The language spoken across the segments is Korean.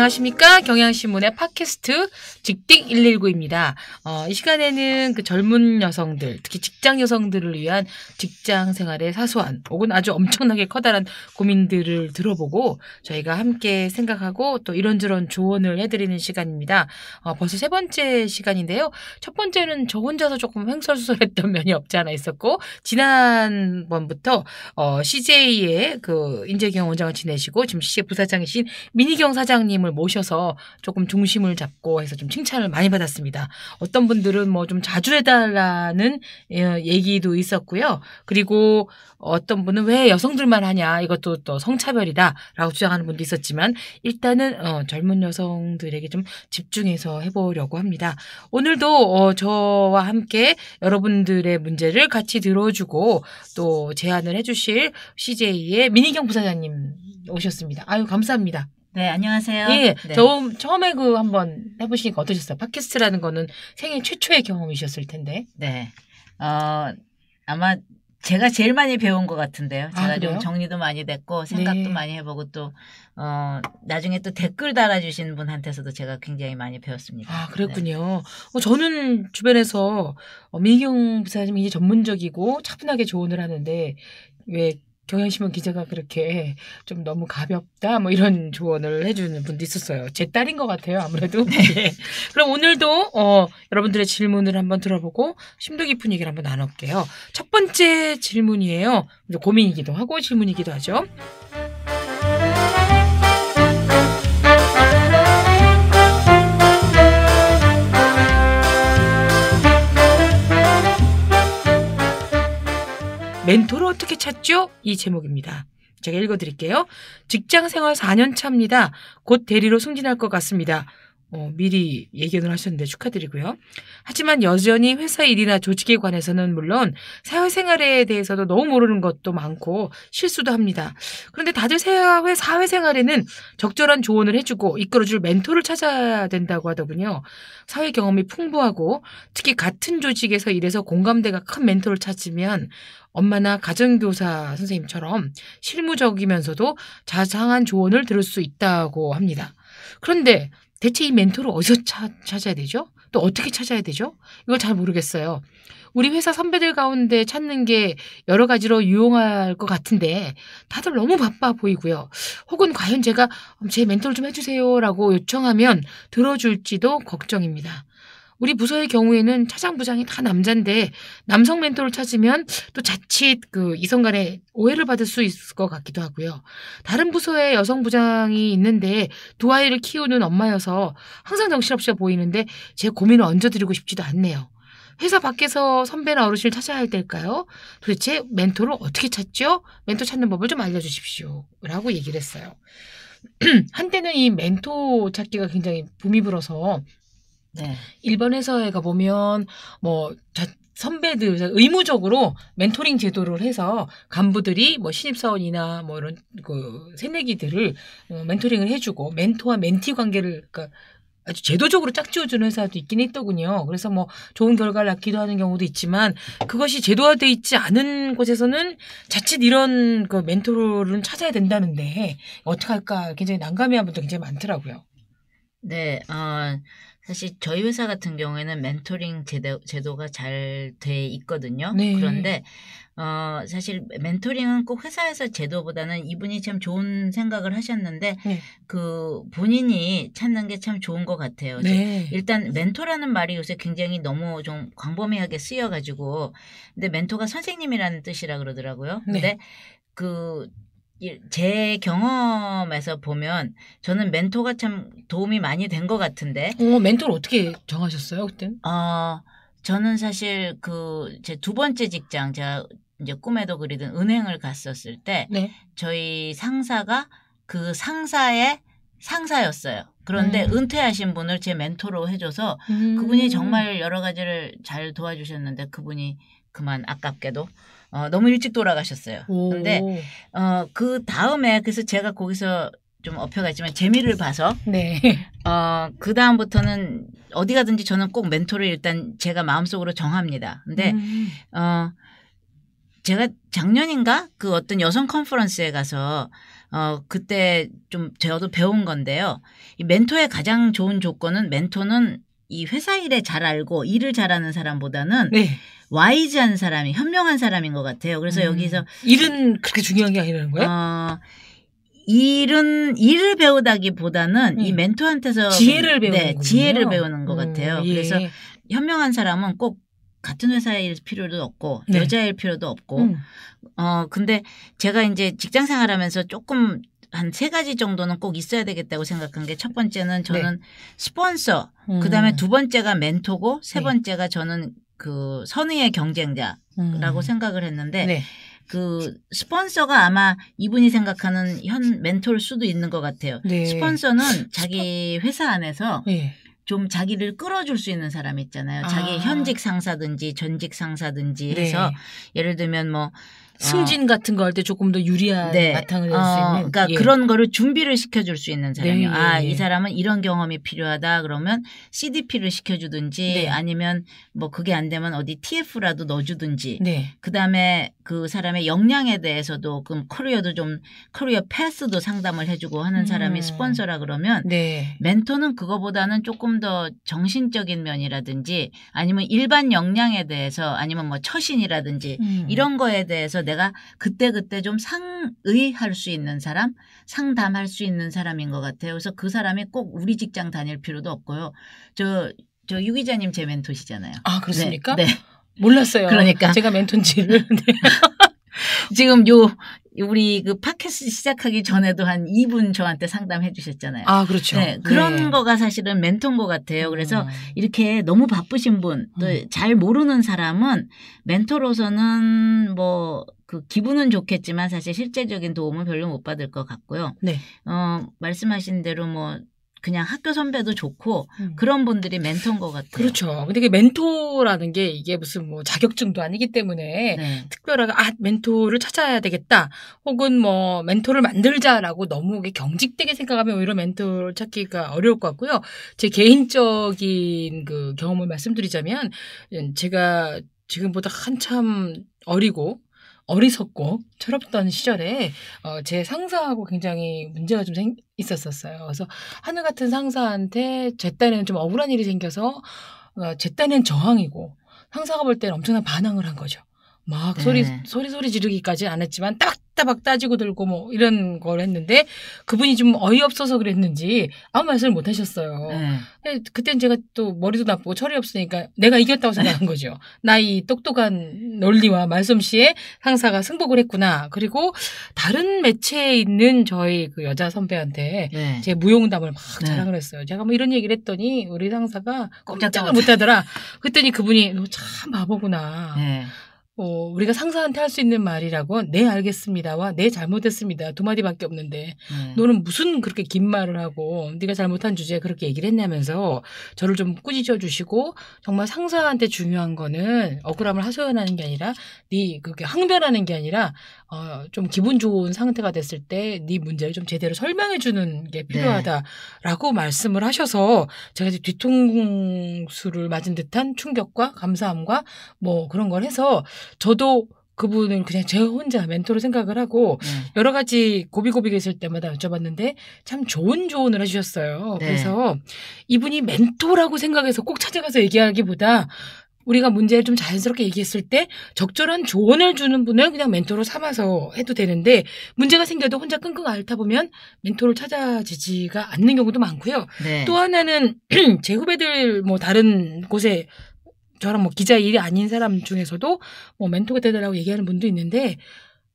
안녕하십니까. 경향신문의 팟캐스트 직딩 119입니다. 어, 이 시간에는 그 젊은 여성들, 특히 직장 여성들을 위한 직장 생활의 사소한 혹은 아주 엄청나게 커다란 고민들을 들어보고 저희가 함께 생각하고 또 이런저런 조언을 해드리는 시간입니다. 어, 벌써 세 번째 시간인데요. 첫 번째는 저 혼자서 조금 횡설수설했던 면이 없지 않아 있었고 지난번부터 어, CJ의 그 인재경 원장을 지내시고 지금 CJ 부사장이신 민희경 사장님을 분을 모셔서 조금 중심을 잡고 해서 좀 칭찬을 많이 받았습니다. 어떤 분들은 뭐 좀 자주 해달라는 예, 얘기도 있었고요. 그리고 어떤 분은 왜 여성들만 하냐 이것도 또 성차별이다라고 주장하는 분도 있었지만 일단은 어, 젊은 여성들에게 좀 집중해서 해보려고 합니다. 오늘도 어, 저와 함께 여러분들의 문제를 같이 들어주고 또 제안을 해주실 CJ의 민희경 부사장님 오셨습니다. 아유 감사합니다. 네, 안녕하세요. 예, 네. 처음, 처음에 그 한번 해보시니까 어떠셨어요? 팟캐스트라는 거는 생애 최초의 경험이셨을 텐데. 네. 어, 아마 제가 제일 많이 배운 것 같은데요. 아, 제가 아, 좀 정리도 많이 됐고 생각도 네. 많이 해보고 또 어, 나중에 또 댓글 달아주신 분한테서도 제가 굉장히 많이 배웠습니다. 아 그랬군요. 네. 어, 저는 주변에서 어, 민경 부사님이 전문적이고 차분하게 조언을 하는데 왜 경향신문 기자가 그렇게 좀 너무 가볍다 뭐 이런 조언을 해주는 분도 있었어요. 제 딸인 것 같아요 아무래도. 네. 예. 그럼 오늘도 어, 여러분들의 질문을 한번 들어보고 심도 깊은 얘기를 한번 나눠볼게요첫 번째 질문이에요. 고민이기도 하고 질문이기도 하죠. 멘토를 어떻게 찾죠? 이 제목입니다. 제가 읽어드릴게요. 직장 생활 4년 차입니다. 곧 대리로 승진할 것 같습니다. 어, 미리 예견을 하셨는데 축하드리고요. 하지만 여전히 회사 일이나 조직에 관해서는 물론 사회생활에 대해서도 너무 모르는 것도 많고 실수도 합니다. 그런데 다들 사회, 사회생활에는 적절한 조언을 해주고 이끌어줄 멘토를 찾아야 된다고 하더군요. 사회 경험이 풍부하고 특히 같은 조직에서 일해서 공감대가 큰 멘토를 찾으면 엄마나 가정교사 선생님처럼 실무적이면서도 자상한 조언을 들을 수 있다고 합니다. 그런데 대체 이 멘토를 어디서 차, 찾아야 되죠? 또 어떻게 찾아야 되죠? 이걸 잘 모르겠어요. 우리 회사 선배들 가운데 찾는 게 여러 가지로 유용할 것 같은데 다들 너무 바빠 보이고요. 혹은 과연 제가 제 멘토를 좀 해주세요라고 요청하면 들어줄지도 걱정입니다. 우리 부서의 경우에는 차장 부장이 다 남잔데 남성 멘토를 찾으면 또 자칫 그 이성 간에 오해를 받을 수 있을 것 같기도 하고요. 다른 부서에 여성 부장이 있는데 두 아이를 키우는 엄마여서 항상 정신없이 보이는데 제 고민을 얹어드리고 싶지도 않네요. 회사 밖에서 선배나 어르신을 찾아야 할 때일까요? 도대체 멘토를 어떻게 찾죠? 멘토 찾는 법을 좀 알려주십시오. 라고 얘기를 했어요. 한때는 이 멘토 찾기가 굉장히 붐이 불어서 네. 일본 회사에 가보면 뭐 선배들 의무적으로 멘토링 제도를 해서 간부들이 뭐 신입사원이나 뭐 이런 그 새내기들을 어 멘토링을 해주고 멘토와 멘티 관계를 그러니까 아주 제도적으로 짝지어주는 회사도 있긴 했더군요. 그래서 뭐 좋은 결과를 낳기도 하는 경우도 있지만 그것이 제도화돼 있지 않은 곳에서는 자칫 이런 그 멘토를 찾아야 된다는데 어떻게 할까 굉장히 난감해하는 분도 굉장히 많더라고요. 네, 어, 사실 저희 회사 같은 경우에는 멘토링 제도, 제도가 잘 돼 있거든요. 네. 그런데 어 사실 멘토링은 꼭 회사에서 제도보다는 이분이 참 좋은 생각을 하셨는데 네. 그 본인이 찾는 게 참 좋은 것 같아요. 네. 일단 멘토라는 말이 요새 굉장히 너무 좀 광범위하게 쓰여가지고 근데 멘토가 선생님이라는 뜻이라 그러더라고요. 네. 근데 그제 경험에서 보면 저는 멘토가 참 도움이 많이 된 것 같은데. 어, 멘토를 어떻게 정하셨어요, 그때? 어, 저는 사실 그 제 두 번째 직장 제가 이제 꿈에도 그리던 은행을 갔었을 때 네. 저희 상사가 그 상사의 상사였어요. 그런데 음. 은퇴하신 분을 제 멘토로 해줘서 음. 그분이 정말 여러 가지를 잘 도와주셨는데 그분이 그만 아깝게도 어, 너무 일찍 돌아가셨어요. 근데 어, 그 다음에 그래서 제가 거기서 좀 업혀가 지만 재미를 봐서 네. 어, 그 다음부터는 어디 가든지 저는 꼭 멘토를 일단 제가 마음속으로 정합니다. 근데 음. 어, 제가 작년인가 그 어떤 여성 컨퍼런스에 가서 어, 그때 좀 저도 배운 건데요. 이 멘토의 가장 좋은 조건은 멘토는 이 회사 일에 잘 알고 일을 잘하는 사람보다는 네. 와이즈한 사람이 현명한 사람인 것 같아요. 그래서 음. 여기서 일은 그렇게 중요한 게 아니라는 거예요? 어, 일은 일을 배우다기보다는 음. 이 멘토한테서 지혜를 배우는 네, 지혜를 배우는 것 음, 같아요. 예. 그래서 현명한 사람은 꼭 같은 회사일 에 필요도 없고 네. 여자일 필요도 없고 음. 어 근데 제가 이제 직장 생활하면서 조금 한세 가지 정도는 꼭 있어야 되겠다고 생각한 게 첫 번째는 네. 저는 네. 스폰서, 음. 그다음에 두 번째가 멘토고 세 네. 번째가 저는 그 선의의 경쟁자라고 음. 생각을 했는데 네. 그 스폰서가 아마 이분이 생각하는 현 멘토일 수도 있는 것 같아요. 네. 스폰서는 자기 회사 안에서 네. 좀 자기를 끌어줄 수 있는 사람 있잖아요. 자기 아. 현직 상사든지 전직 상사든지 네. 해서 예를 들면 뭐 승진 아. 같은 거 할 때 조금 더 유리한 네. 바탕을 낼수 아, 어, 있는 그러니까 예. 그런 거를 준비를 시켜줄 수 있는 사람이 네, 아이 예. 사람은 이런 경험이 필요하다 그러면 CDP를 시켜주든지 네. 아니면 뭐 그게 안 되면 어디 TF라도 넣어주든지 네. 그다음에 그 사람의 역량에 대해서도 그럼 커리어도 좀 커리어 패스도 상담을 해주고 하는 사람이 음. 스폰서라 그러면 네. 멘토는 그거보다는 조금 더 정신적인 면이라든지 아니면 일반 역량에 대해서 아니면 뭐 처신이라든지 음. 이런 거에 대해서 내가 그때그때 좀 상의할 수 있는 사람, 상담할 수 있는 사람인 것 같아요. 그래서 그 사람이 꼭 우리 직장 다닐 필요도 없고요. 저, 저 유기자님 제 멘토시잖아요. 아, 그렇습니까? 네. 네. 몰랐어요. 그러니까. 제가 멘토인지를. 네. 지금 요, 우리 그 팟캐스트 시작하기 전에도 한 2분 저한테 상담해 주셨잖아요. 아, 그렇죠. 네, 그런 네. 거가 사실은 멘토인 것 같아요. 그래서 음. 이렇게 너무 바쁘신 분, 또잘 음. 모르는 사람은 멘토로서는 뭐그 기분은 좋겠지만 사실 실제적인 도움을 별로 못 받을 것 같고요. 네. 어, 말씀하신 대로 뭐 그냥 학교 선배도 좋고 음. 그런 분들이 멘토인 것 같아요. 그렇죠. 근데 이게 멘토라는 게 이게 무슨 뭐 자격증도 아니기 때문에 네. 특별하게 아 멘토를 찾아야 되겠다 혹은 뭐 멘토를 만들자라고 너무 경직되게 생각하면 오히려 멘토를 찾기가 어려울 것 같고요. 제 개인적인 그 경험을 말씀드리자면 제가 지금보다 한참 어리고 어리석고 철없던 시절에 어, 제 상사하고 굉장히 문제가 좀 생, 있었었어요. 그래서 하늘 같은 상사한테 제딸에는좀 억울한 일이 생겨서 어, 제 딴엔 저항이고 상사가 볼 때는 엄청난 반항을 한 거죠. 막 네. 소리 소리 소리 지르기까지 는안 했지만 따박따박 따지고 들고 뭐 이런 걸 했는데 그분이 좀 어이없어서 그랬는지 아무 말씀을 못 하셨어요. 네. 근데 그땐 제가 또 머리도 나쁘고 철이 없으니까 내가 이겼다고 생각한 거죠. 나 이 똑똑한 논리와 말솜씨에 상사가 승복을 했구나. 그리고 다른 매체에 있는 저희 그 여자 선배한테 네. 제 무용담을 막 네. 자랑을 했어요. 제가 뭐 이런 얘기를 했더니 우리 상사가 꼼짝을 못 하더라. 그랬더니 그분이 너참 바보구나. 네. 어, 우리가 상사한테 할 수 있는 말이라고 네 알겠습니다와 네 잘못했습니다 두 마디밖에 없는데 네. 너는 무슨 그렇게 긴 말을 하고 네가 잘못한 주제에 그렇게 얘기를 했냐면서 저를 좀 꾸짖어 주시고 정말 상사한테 중요한 거는 억울함을 하소연하는 게 아니라 네 그게 항변하는 게 아니라 어, 좀 기분 좋은 상태가 됐을 때 네 문제를 좀 제대로 설명해 주는 게 네. 필요하다라고 네. 말씀을 하셔서 제가 이제 뒤통수를 맞은 듯한 충격과 감사함과 뭐 그런 걸 해서 저도 그분을 그냥 제 혼자 멘토로 생각을 하고 네. 여러 가지 고비고비가 있을 때마다 여쭤봤는데 참 좋은 조언을 해주셨어요. 네. 그래서 이분이 멘토라고 생각해서 꼭 찾아가서 얘기하기보다 우리가 문제를 좀 자연스럽게 얘기했을 때 적절한 조언을 주는 분을 그냥 멘토로 삼아서 해도 되는데 문제가 생겨도 혼자 끙끙 앓다 보면 멘토를 찾아지지가 않는 경우도 많고요. 네. 또 하나는 제 후배들 뭐 다른 곳에 저랑 뭐 기자 일이 아닌 사람 중에서도 뭐 멘토가 되더라고 얘기하는 분도 있는데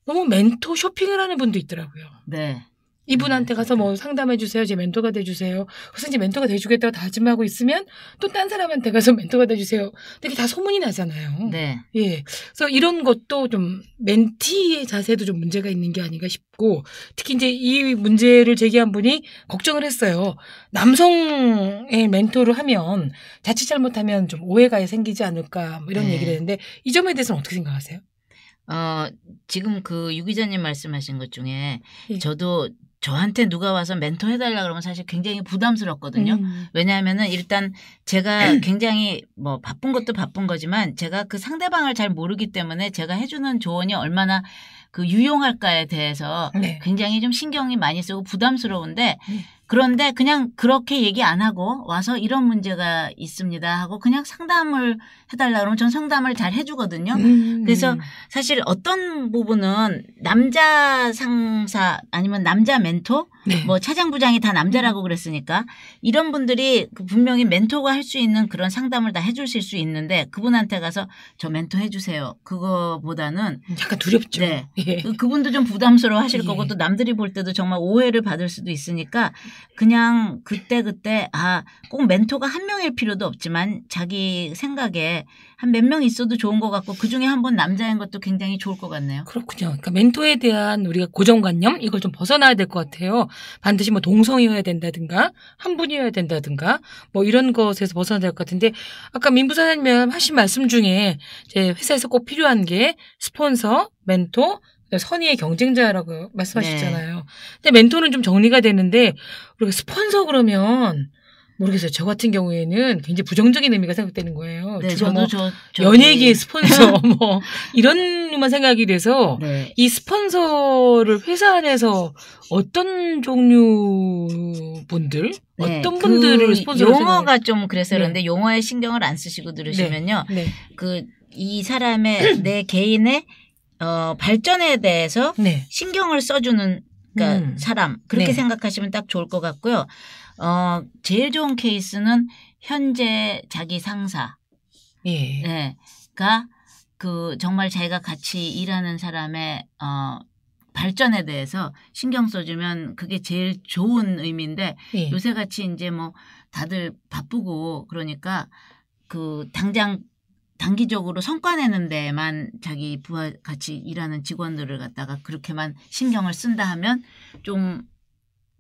너무 멘토 쇼핑을 하는 분도 있더라고요. 네. 이분한테 가서 뭐 상담해 주세요. 제 멘토가 돼 주세요. 그래서 이제 멘토가 돼 주겠다고 다짐하고 있으면 또 딴 사람한테 가서 멘토가 돼 주세요. 되게 다 소문이 나잖아요. 네. 예. 그래서 이런 것도 좀 멘티의 자세도 좀 문제가 있는 게 아닌가 싶고 특히 이제 이 문제를 제기한 분이 걱정을 했어요. 남성의 멘토를 하면 자칫 잘못하면 좀 오해가 생기지 않을까 뭐 이런 네. 얘기를 했는데 이 점에 대해서는 어떻게 생각하세요? 어, 지금 그 유기자님 말씀하신 것 중에 예. 저도 저한테 누가 와서 멘토 해달라 그러면 사실 굉장히 부담스럽거든요. 음. 왜냐하면은 일단 제가 굉장히 뭐 바쁜 것도 바쁜 거지만 제가 그 상대방을 잘 모르기 때문에 제가 해주는 조언이 얼마나 그 유용할까에 대해서 네. 굉장히 좀 신경이 많이 쓰고 부담스러운데 네. 그런데 그냥 그렇게 얘기 안 하고 와서 이런 문제가 있습니다 하고 그냥 상담을 해달라 그러면 전 상담을 잘 해주거든요. 음. 그래서 사실 어떤 부분은 남자 상사 아니면 남자 멘토 네. 뭐 차장 부장이 다 남자라고 그랬으니까 이런 분들이 그 분명히 멘토가 할 수 있는 그런 상담을 다 해주실 수 있는데 그분한테 가서 저 멘토 해주세요. 그거보다는 약간 두렵죠. 네. 예. 그, 그분도 좀 부담스러워 하실 예. 거고 또 남들이 볼 때도 정말 오해를 받을 수도 있으니까 그냥 그때그때 아 꼭 멘토가 한 명일 필요도 없지만 자기 생각에 한 몇 명 있어도 좋은 것 같고 그중에 한번 남자인 것도 굉장히 좋을 것 같네요. 그렇군요. 그러니까 멘토에 대한 우리가 고정관념 이걸 좀 벗어나야 될 것 같아요. 반드시 뭐 동성이어야 된다든가 한 분이어야 된다든가 뭐 이런 것에서 벗어나야 될 것 같은데 아까 민부사장님 하신 말씀 중에 이제 회사에서 꼭 필요한 게 스폰서, 멘토, 그러니까 선의의 경쟁자라고 말씀하셨잖아요. 네. 근데 멘토는 좀 정리가 되는데 우리가 스폰서 그러면 모르겠어요. 저 같은 경우에는 굉장히 부정적인 의미가 생각되는 거예요. 네, 저도 뭐 저, 저 연예계 스폰서 뭐 이런만 생각이 돼서 네. 이 스폰서를 회사 안에서 어떤 종류 분들 네, 어떤 그 분들을 그 스폰서로 용어가 좀 그래서 그런데 네. 용어에 신경을 안 쓰시고 들으시면요. 네, 네. 그이 사람의 내 개인의 어, 발전에 대해서 네. 신경을 써주는 그러니까 음. 사람 그렇게 네. 생각하시면 딱 좋을 것 같고요. 어, 제일 좋은 케이스는 현재 자기 상사. 예. 네. 가, 그러니까 그, 정말 자기가 같이 일하는 사람의, 어, 발전에 대해서 신경 써주면 그게 제일 좋은 의미인데, 예. 요새 같이 이제 뭐 다들 바쁘고 그러니까 그, 당장 단기적으로 성과 내는 데만 자기 부하 같이 일하는 직원들을 갖다가 그렇게만 신경을 쓴다 하면 좀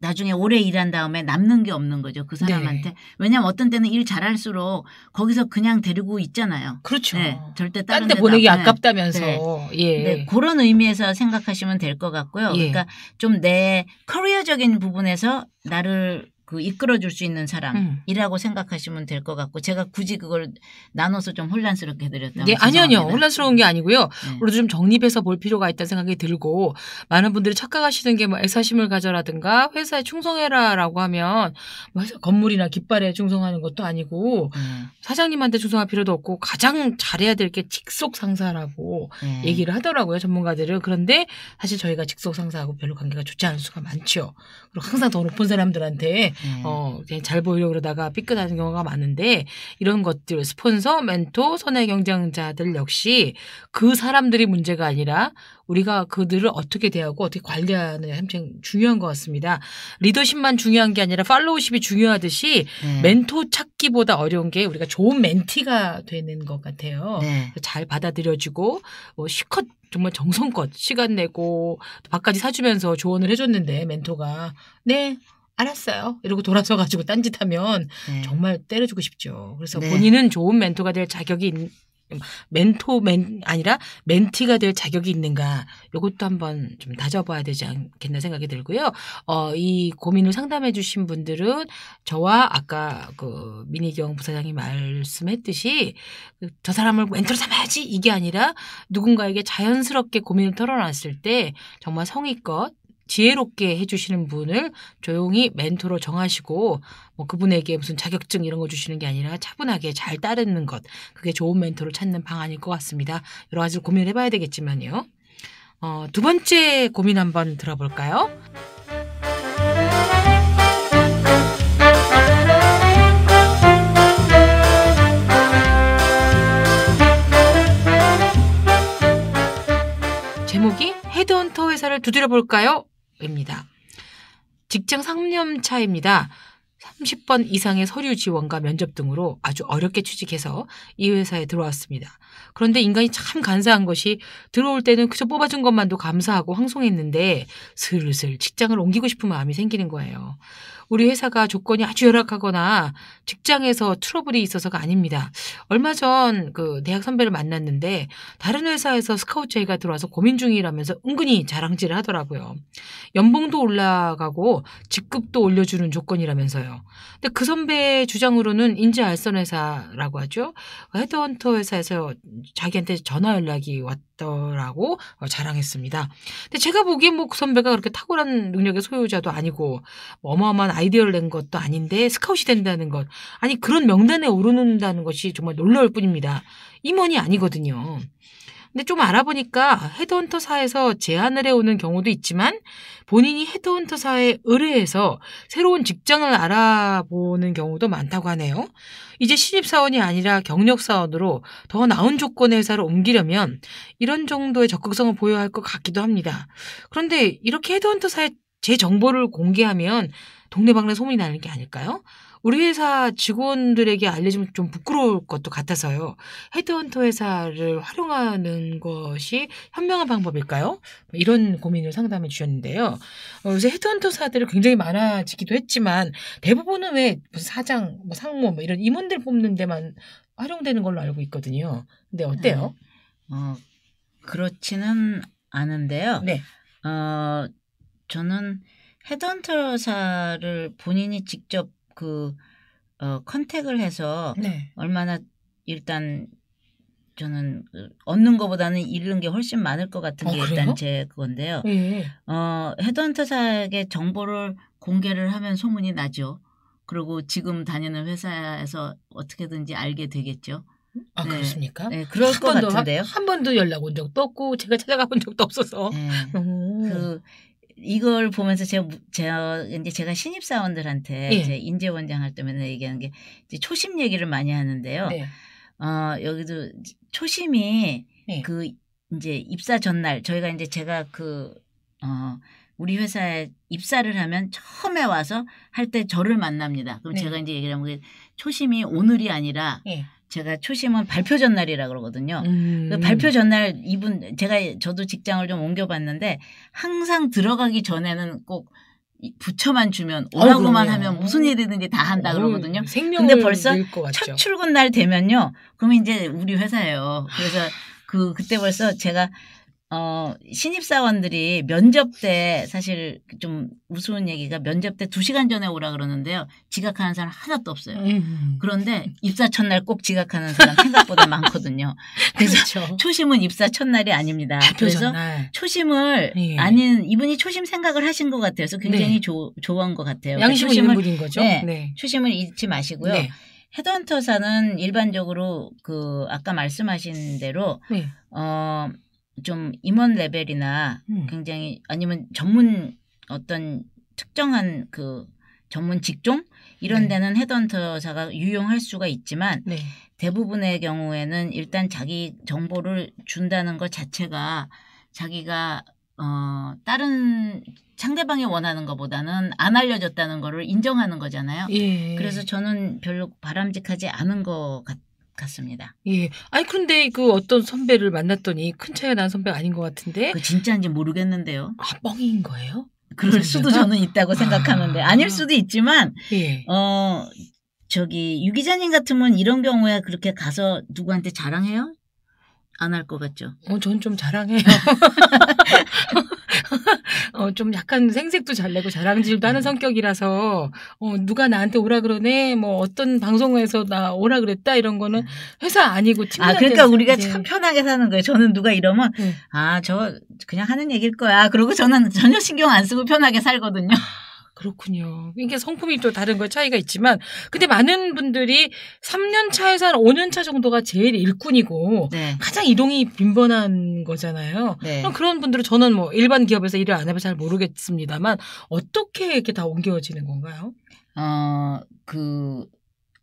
나중에 오래 일한 다음에 남는 게 없는 거죠. 그 네. 사람한테. 네. 왜냐면 어떤 때는 일 잘할수록 거기서 그냥 데리고 있잖아요. 그렇죠. 네, 절대 다른 데 보내기 나오면. 네. 아깝다면서. 네. 예. 네, 그런 의미에서 생각하시면 될 것 같고요. 예. 그러니까 좀 내 커리어적인 부분에서 나를 그 이끌어줄 수 있는 사람이라고 음. 생각하시면 될 것 같고 제가 굳이 그걸 나눠서 좀 혼란스럽게 해드렸다. 네, 예, 아니 아니요 혼란스러운 게 아니고요. 네. 우리 좀 정립해서 볼 필요가 있다는 생각이 들고 많은 분들이 착각하시는 게뭐 애사심을 가져라든가 회사에 충성해라라고 하면 뭐 건물이나 깃발에 충성하는 것도 아니고 음. 사장님한테 충성할 필요도 없고 가장 잘해야 될 게 직속 상사라고 음. 얘기를 하더라고요 전문가들은 그런데 사실 저희가 직속 상사하고 별로 관계가 좋지 않은 수가 많죠. 그리고 항상 더 높은 사람들한테 네. 어, 그냥 잘 보이려고 그러다가 삐끗하는 경우가 많은데 이런 것들 스폰서, 멘토, 선의 경쟁자들 역시 그 사람들이 문제가 아니라 우리가 그들을 어떻게 대하고 어떻게 관리하느냐 굉장 중요한 것 같습니다. 리더십만 중요한 게 아니라 팔로우십이 중요하듯이 네. 멘토 찾기보다 어려운 게 우리가 좋은 멘티가 되는 것 같아요. 네. 잘 받아들여지고 뭐 시컷 정말 정성껏 시간 내고 밥까지 사주면서 조언을 해줬는데 멘토가 네 알았어요. 이러고 돌아서 가지고 딴짓하면 네. 정말 때려주고 싶죠. 그래서 네. 본인은 좋은 멘토가 될 자격이 있, 멘토 멘 아니라 멘티가 될 자격이 있는가 요것도 한번 좀 다져봐야 되지 않겠나 생각이 들고요. 어이 고민을 상담해 주신 분들은 저와 아까 그 민희경 부사장이 말씀했듯이 그 저 사람을 멘토로 삼아야지 이게 아니라 누군가에게 자연스럽게 고민을 털어놨을 때 정말 성의껏 지혜롭게 해주시는 분을 조용히 멘토로 정하시고 뭐 그분에게 무슨 자격증 이런 거 주시는 게 아니라 차분하게 잘 따르는 것 그게 좋은 멘토를 찾는 방안일 것 같습니다. 여러 가지 고민을 해봐야 되겠지만요. 어, 두 번째 고민 한번 들어볼까요? 제목이 헤드헌터 회사를 두드려 볼까요? 입니다. 직장 3년 차입니다. 30번 이상의 서류 지원과 면접 등으로 아주 어렵게 취직해서 이 회사에 들어왔습니다. 그런데 인간이 참 간사한 것이 들어올 때는 그저 뽑아준 것만도 감사하고 황송했는데 슬슬 직장을 옮기고 싶은 마음이 생기는 거예요. 우리 회사가 조건이 아주 열악하거나 직장에서 트러블이 있어서가 아닙니다. 얼마 전 그 대학 선배를 만났는데 다른 회사에서 스카우트 제의가 들어와서 고민 중이라면서 은근히 자랑질을 하더라고요. 연봉도 올라가고 직급도 올려주는 조건이라면서요. 근데 그 선배의 주장으로는 인제 알선 회사라고 하죠. 그 헤드헌터 회사에서 자기한테 전화 연락이 왔더라고 어, 자랑했습니다. 근데 제가 보기엔 뭐그 선배가 그렇게 탁월한 능력의 소유자도 아니고 어마어마한 아이디어를 낸 것도 아닌데 스카웃이 된다는 것 아니 그런 명단에 오르는다는 것이 정말 놀라울 뿐입니다. 임원이 아니거든요. 근데 좀 알아보니까 헤드헌터사에서 제안을 해오는 경우도 있지만 본인이 헤드헌터사에 의뢰해서 새로운 직장을 알아보는 경우도 많다고 하네요. 이제 신입사원이 아니라 경력사원으로 더 나은 조건의 회사를 옮기려면 이런 정도의 적극성을 보여야 할 것 같기도 합니다. 그런데 이렇게 헤드헌터사에 제 정보를 공개하면 동네방네 소문이 나는 게 아닐까요? 우리 회사 직원들에게 알려지면 좀 부끄러울 것도 같아서요. 헤드헌터 회사를 활용하는 것이 현명한 방법일까요? 이런 고민을 상담해 주셨는데요. 어, 요새 헤드헌터사들이 굉장히 많아지기도 했지만 대부분은 왜 사장, 뭐 상무 뭐 이런 임원들 뽑는 데만 활용되는 걸로 알고 있거든요. 근데 어때요? 네. 어, 그렇지는 않은데요. 네. 어, 저는 헤드헌터사를 본인이 직접 그 어, 컨택을 해서 네. 얼마나 일단 저는 얻는 것보다는 잃는 게 훨씬 많을 것 같은 어, 게 어, 일단 제 그건데요. 예. 어, 헤드헌터사에게 정보를 공개를 하면 소문이 나죠. 그리고 지금 다니는 회사에서 어떻게든지 알게 되겠죠. 아 네. 그렇습니까? 네, 그럴 것 번도, 같은데요. 한, 한 번도 연락 온 적도 없고 제가 찾아가 본 적도 없어서. 네. 어. 그 이걸 보면서 제가, 제가 이제 제가 신입 사원들한테 예. 이제 인재 원장 활동에서 얘기하는 게 이제 초심 얘기를 많이 하는데요. 네. 어 여기도 초심이 네. 그 이제 입사 전날 저희가 이제 제가 그어 우리 회사에 입사를 하면 처음에 와서 할 때 저를 만납니다. 그럼 네. 제가 이제 얘기를 하면 초심이 오늘이 아니라 네. 제가 초심은 발표 전날이라 그러거든요. 음. 그 발표 전날 이분 제가 저도 직장을 좀 옮겨봤는데 항상 들어가기 전에는 꼭 부처만 주면 어, 오라고만 하면 무슨 일이든지 다 한다 그러거든요. 생명을 근데 벌써 첫 출근 날 되면요. 그러면 이제 우리 회사예요. 그래서 그 그때 벌써 제가 어, 신입사원들이 면접 때 사실 좀 우스운 얘기가 면접 때 2시간 전에 오라 그러는데요. 지각하는 사람 하나도 없어요. 음, 음. 그런데 입사 첫날 꼭 지각하는 사람 생각보다 많거든요. 그래서 그렇죠. 초심은 입사 첫날이 아닙니다. 그래서 전날. 초심을 예. 아닌 이분이 초심 생각을 하신 것 같아서 굉장히 네. 조, 좋은 것 같아요. 그러니까 양심 있는 분인 거죠. 네. 네. 초심을 잊지 마시고요. 네. 헤드헌터사는 일반적으로 그 아까 말씀하신 대로 네. 어좀 임원 레벨이나 음. 굉장히 아니면 전문 어떤 특정한 그 전문 직종 이런 네. 데는 네. 헤던터사가 유용할 수가 있지만 네. 대부분의 경우에는 일단 자기 정보를 준다는 것 자체가 자기가 어 다른 상대방이 원하는 것보다는 안 알려졌다는 거를 인정하는 거잖아요. 예. 그래서 저는 별로 바람직하지 않은 것 같아요. 같습니다. 예. 아니 근데 그 어떤 선배를 만났더니 큰 차이가 난 선배 가 아닌 것 같은데. 그 진짜인지 모르겠는데요. 아 뻥인 거예요? 그럴 그 수도 저는 있다고 아. 생각하는데 아닐 수도 있지만 예. 어 저기 유 기자님 같으면 이런 경우에 그렇게 가서 누구한테 자랑해요? 안 할 것 같죠? 어, 전 좀 자랑해요. 어, 좀 약간 생색도 잘 내고 자랑질도 하는 음. 성격이라서 어, 누가 나한테 오라 그러네 뭐 어떤 방송에서 나 오라 그랬다 이런 거는 음. 회사 아니고 팀. 아 그러니까 우리가 예. 참 편하게 사는 거예요. 저는 누가 이러면 네. 예. 아저 그냥 하는 얘기일 거야. 그러고 저는 전혀 신경 안 쓰고 편하게 살거든요. 그렇군요. 이게 성품이 또 다른 거 차이가 있지만, 근데 많은 분들이 3년 차에서 한 5년 차 정도가 제일 일꾼이고 네. 가장 이동이 빈번한 거잖아요. 네. 그럼 그런 분들은 저는 뭐 일반 기업에서 일을 안 해봐 잘 모르겠습니다만 어떻게 이렇게 다 옮겨지는 건가요? 어, 그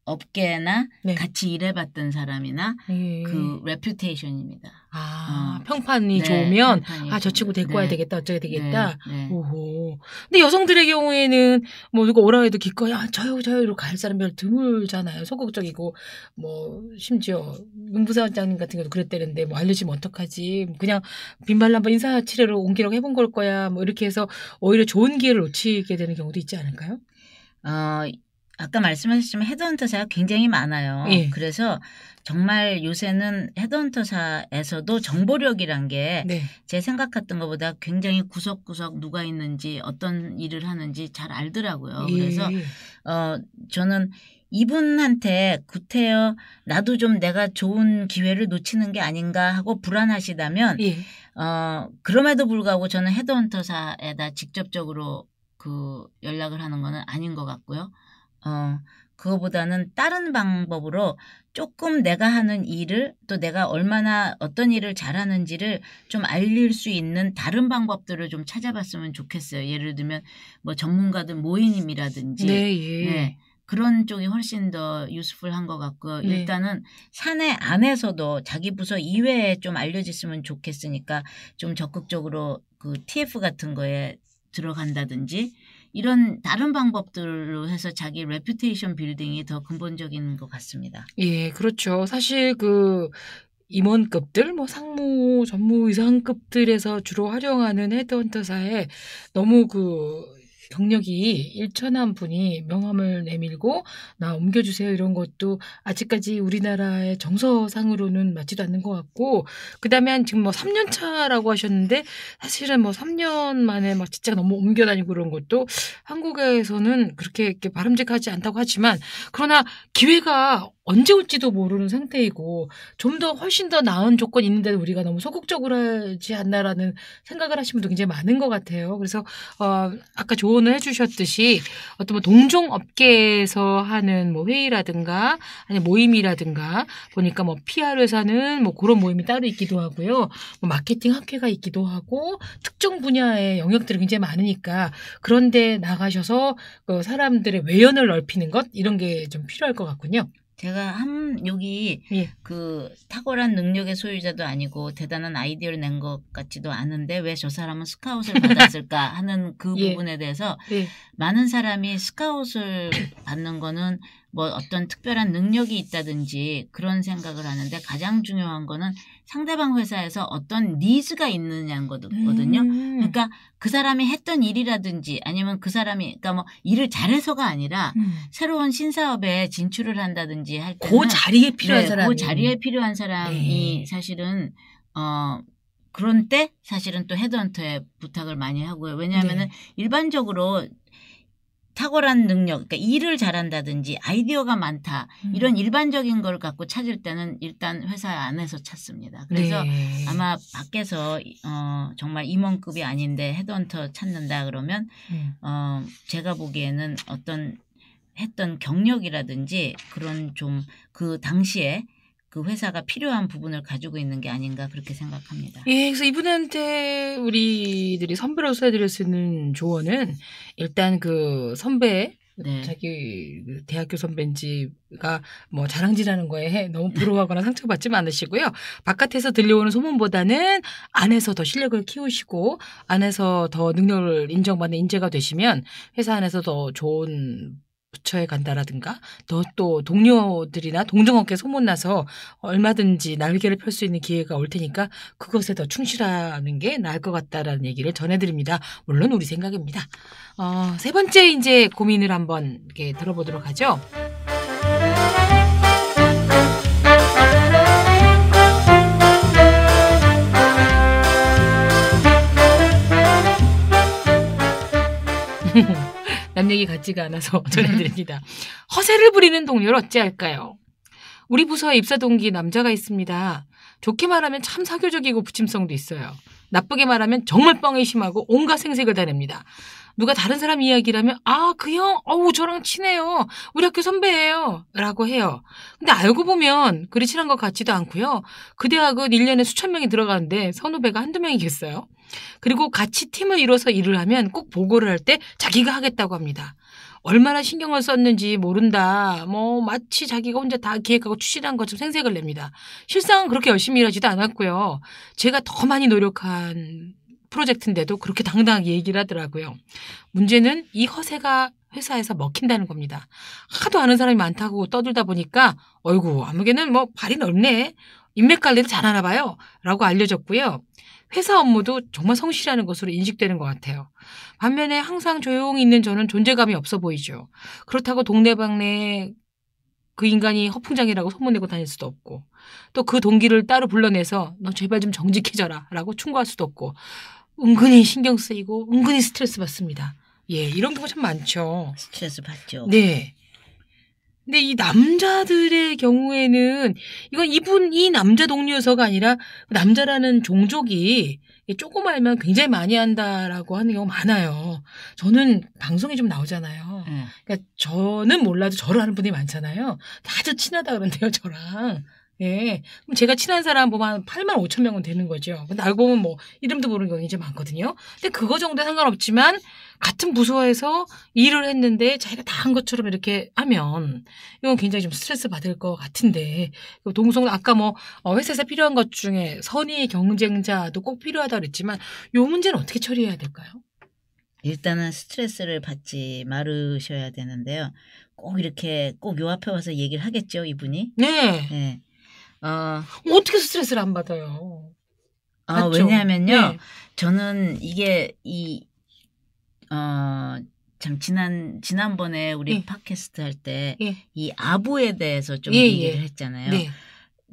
업계나 네. 같이 일해봤던 사람이나 예. 그 레퓨테이션입니다. 아 어. 평판이 네, 좋으면 아 저 친구 데리고 네. 와야 되겠다 어쩌게 네, 되겠다. 네. 오 근데 여성들의 경우에는 뭐 누가 오라 해도 기꺼이 아 저요 저요 이렇갈 사람 별 드물잖아요. 소극적이고 뭐 심지어 문부사원장님 같은 경우도 그랬대는데 뭐 알려지면 어떡하지? 그냥 빈발로 한번 인사치레로 옮기라고 해본 걸 거야. 뭐 이렇게 해서 오히려 좋은 기회를 놓치게 되는 경우도 있지 않을까요? 어, 아까 말씀하셨지만 헤드헌터사가 굉장히 많아요. 예. 그래서 정말 요새는 헤드헌터사에서도 정보력이란 게제 네. 생각했던 것보다 굉장히 구석구석 누가 있는지 어떤 일을 하는지 잘 알더라고요. 예. 그래서 어 저는 이분한테 구태여 나도 좀 내가 좋은 기회를 놓치는 게 아닌가 하고 불안하시다면 예. 어 그럼에도 불구하고 저는 헤드헌터사에다 직접적으로 그 연락을 하는 거는 아닌 것 같고요. 어, 그거보다는 다른 방법으로 조금 내가 하는 일을 또 내가 얼마나 어떤 일을 잘하는지를 좀 알릴 수 있는 다른 방법들을 좀 찾아봤으면 좋겠어요. 예를 들면 뭐전문가든 모임이라든지 네, 예. 네, 그런 쪽이 훨씬 더 유스풀한 것 같고 네. 일단은 사내 안에서도 자기 부서 이외에 좀 알려졌으면 좋겠으니까 좀 적극적으로 그 TF 같은 거에 들어간다든지 이런 다른 방법들로 해서 자기 레퓨테이션 빌딩이 더 근본적인 것 같습니다. 예, 그렇죠. 사실 그 임원급들, 뭐 상무, 전무 이상급들에서 주로 활용하는 헤드헌터사에 너무 그 경력이 1천한 분이 명함을 내밀고 나 옮겨주세요 이런 것도 아직까지 우리나라의 정서상으로는 맞지도 않는 것 같고 그 다음에 한 지금 뭐 3년 차라고 하셨는데 사실은 뭐 3년 만에 막 진짜 너무 옮겨다니고 그런 것도 한국에서는 그렇게 이렇게 바람직하지 않다고 하지만 그러나 기회가 언제 올지도 모르는 상태이고 좀 더 훨씬 더 나은 조건이 있는데도 우리가 너무 소극적으로 하지 않나라는 생각을 하시는 분도 굉장히 많은 것 같아요. 그래서 어 아까 좋은 조언을 해주셨듯이 어떤 뭐 동종 업계에서 하는 뭐 회의라든가 아니 면 모임이라든가 보니까 뭐 PR 회사는 뭐 그런 모임이 따로 있기도 하고요. 뭐 마케팅 학회가 있기도 하고 특정 분야의 영역들이 굉장히 많으니까 그런데 나가셔서 그 사람들의 외연을 넓히는 것 이런 게 좀 필요할 것 같군요. 제가 한 여기 예. 그 탁월한 능력의 소유자도 아니고 대단한 아이디어를 낸 것 같지도 않은데 왜 저 사람은 스카웃을 받았을까 하는 그 예. 부분에 대해서 예. 많은 사람이 스카웃을 받는 거는 뭐 어떤 특별한 능력이 있다든지 그런 생각을 하는데 가장 중요한 거는 상대방 회사에서 어떤 니즈가 있느냐는 거거든요. 음. 그러니까 그 사람이 했던 일이라든지 아니면 그 사람이 그러니까 뭐 일을 잘해서가 아니라 음. 새로운 신사업에 진출을 한다든지 할 때는 그 자리에 필요한 네, 사람 그 자리에 필요한 사람이 네. 사실은 어 그런 때 사실은 또 헤드헌터에 부탁을 많이 하고요. 왜냐하면은 네. 일반적으로 탁월한 능력, 그러니까 일을 잘한다든지 아이디어가 많다 음. 이런 일반적인 걸 갖고 찾을 때는 일단 회사 안에서 찾습니다. 그래서 네. 아마 밖에서 어, 정말 임원급이 아닌데 헤드헌터 찾는다 그러면 음. 어, 제가 보기에는 어떤 했던 경력이라든지 그런 좀 그 당시에 그 회사가 필요한 부분을 가지고 있는 게 아닌가 그렇게 생각합니다. 예, 그래서 이분한테 우리들이 선배로서 해드릴 수 있는 조언은 일단 그 선배 네. 자기 그 대학교 선배인지가 뭐 자랑질하는 거에 너무 부러워하거나 상처받지 않으시고요. 바깥에서 들려오는 소문보다는 안에서 더 실력을 키우시고 안에서 더 능력을 인정받는 인재가 되시면 회사 안에서 더 좋은 부처에 간다라든가 또, 또 동료들이나 동정업계 소문나서 얼마든지 날개를 펼 수 있는 기회가 올 테니까 그것에 더 충실하는 게 나을 것 같다라는 얘기를 전해드립니다. 물론 우리 생각입니다. 어, 세 번째 이제 고민을 한번 이렇게 들어보도록 하죠. 남 얘기 같지가 않아서 전해드립니다. 허세를 부리는 동료를 어찌할까요? 우리 부서에 입사 동기 남자가 있습니다. 좋게 말하면 참 사교적이고 부침성도 있어요. 나쁘게 말하면 정말 뻥이 심하고 온갖 생색을 다 냅니다. 누가 다른 사람 이야기라면 아 그 형 어우 저랑 친해요 우리 학교 선배예요 라고 해요 근데 알고 보면 그리 친한 것 같지도 않고요 그 대학은 1년에 수천 명이 들어가는데 선후배가 한두 명이겠어요 그리고 같이 팀을 이뤄서 일을 하면 꼭 보고를 할 때 자기가 하겠다고 합니다. 얼마나 신경을 썼는지 모른다. 뭐 마치 자기가 혼자 다 기획하고 추진한 것처럼 생색을 냅니다. 실상은 그렇게 열심히 일하지도 않았고요. 제가 더 많이 노력한 프로젝트인데도 그렇게 당당하게 얘기를 하더라고요. 문제는 이 허세가 회사에서 먹힌다는 겁니다. 하도 아는 사람이 많다고 떠들다 보니까 어이구 아무개는 뭐 발이 넓네. 인맥 관리를 잘하나 봐요. 라고 알려졌고요. 회사 업무도 정말 성실하는 것으로 인식되는 것 같아요. 반면에 항상 조용히 있는 저는 존재감이 없어 보이죠. 그렇다고 동네방네 그 인간이 허풍장이라고 소문내고 다닐 수도 없고 또 그 동기를 따로 불러내서 너 제발 좀 정직해져라 라고 충고할 수도 없고 은근히 신경 쓰이고 은근히 스트레스 받습니다. 예, 이런 경우 참 많죠. 스트레스 받죠. 네. 근데 이 남자들의 경우에는 이건 이분이 남자 동료여서가 아니라 남자라는 종족이 조금 알면 굉장히 많이 한다라고 하는 경우 많아요. 저는 방송에 좀 나오잖아요. 음. 그러니까 저는 몰라도 저를 아는 분이 많잖아요. 다들 친하다 그런데요, 저랑. 예. 그럼 제가 친한 사람 보면 한 8만 5천 명은 되는 거죠. 날 보면 뭐 이름도 모르는 경우 이제 많거든요. 근데 그거 정도 상관없지만 같은 부서에서 일을 했는데 자기가 다 한 것처럼 이렇게 하면 이건 굉장히 좀 스트레스 받을 것 같은데 그 동성 아까 뭐 어, 회사에서 필요한 것 중에 선의 경쟁자도 꼭 필요하다 그랬지만 요 문제는 어떻게 처리해야 될까요? 일단은 스트레스를 받지 마르셔야 되는데요. 꼭 이렇게 꼭 요 앞에 와서 얘기를 하겠죠 이분이. 네. 네. 어 어떻게 스트레스를 안 받아요? 아, 맞죠? 왜냐하면요. 네. 저는 이게 이 어, 참 지난 지난번에 우리 예. 팟캐스트 할 때이 예. 아부에 대해서 좀 예, 예. 얘기를 했잖아요. 네.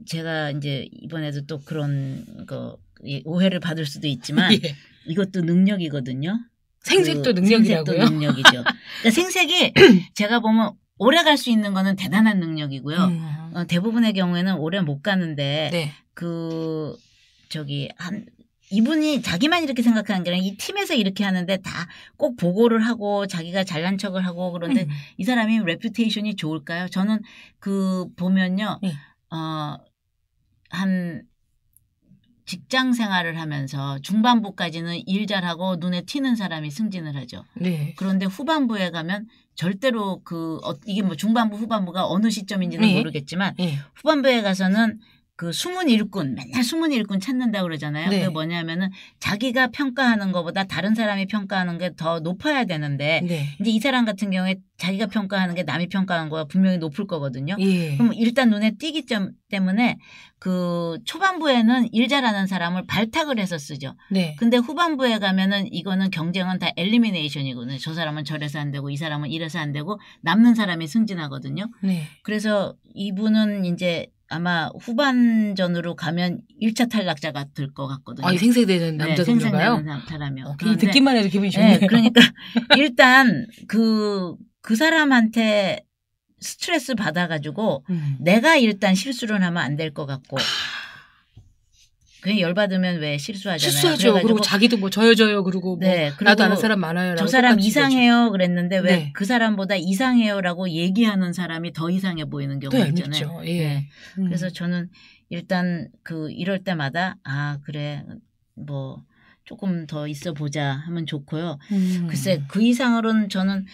제가 이제 이번에도 또 그런 거 오해를 받을 수도 있지만 이것도 능력이거든요. 생색도 그 능력이라고요? 생색도 능력이죠. 그러니까 생색이 제가 보면 오래 갈 수 있는 거는 대단한 능력이고요. 음. 어, 대부분의 경우에는 오래 못 가는데 네. 그 저기 한 이분이 자기만 이렇게 생각하는 게 아니라 이 팀에서 이렇게 하는데 다 꼭 보고를 하고 자기가 잘난 척을 하고 그런데 음. 이 사람이 레퓨테이션이 좋을까요? 저는 그 보면요. 네. 어, 한 직장 생활을 하면서 중반부까지는 일 잘하고 눈에 튀는 사람이 승진을 하죠. 네. 그런데 후반부에 가면 절대로 그 어, 이게 뭐 중반부 후반부가 어느 시점인지는 네. 모르겠지만 네. 후반부에 가서는 그 숨은 일꾼 맨날 숨은 일꾼 찾는다 그러잖아요. 네. 그게 뭐냐면은 자기가 평가하는 것보다 다른 사람이 평가하는 게 더 높아야 되는데 네. 이제 이 사람 같은 경우에 자기가 평가하는 게 남이 평가하는 거가 분명히 높을 거거든요. 예. 그럼 일단 눈에 띄기 때문에 그 초반부에는 일 잘하는 사람을 발탁을 해서 쓰죠. 네. 근데 후반부에 가면은 이거는 경쟁은 다 엘리미네이션이거든요. 저 사람은 저래서 안 되고 이 사람은 이래서 안 되고 남는 사람이 승진하거든요. 네. 그래서 이분은 이제 아마 후반전으로 가면 1차 탈락자가 될 것 같거든요. 아, 생색되는 남자 네, 생생되는 어, 그런 듣기만 해도 기분이 네, 좋네요. 네, 그러니까 일단 그그 그 사람한테 스트레스 받아가지고 음. 내가 일단 실수를 하면 안 될 것 같고 아, 괜히 열받으면 왜 실수하잖아요. 실수하죠. 그리고 자기도 뭐 저요 저요 그리고뭐 네, 나도 아는 사람 많아요. 저 사람 이상해요 되죠. 그랬는데 왜그 네. 그 사람보다 이상해요라고 얘기하는 사람이 더 이상해 보이는 경우가 네, 있잖아요. 예. 네. 음. 그래서 저는 일단 그 이럴 때마다 아 그래 뭐 조금 더 있어 보자 하면 좋고요. 음. 글쎄 그 이상으로는 저는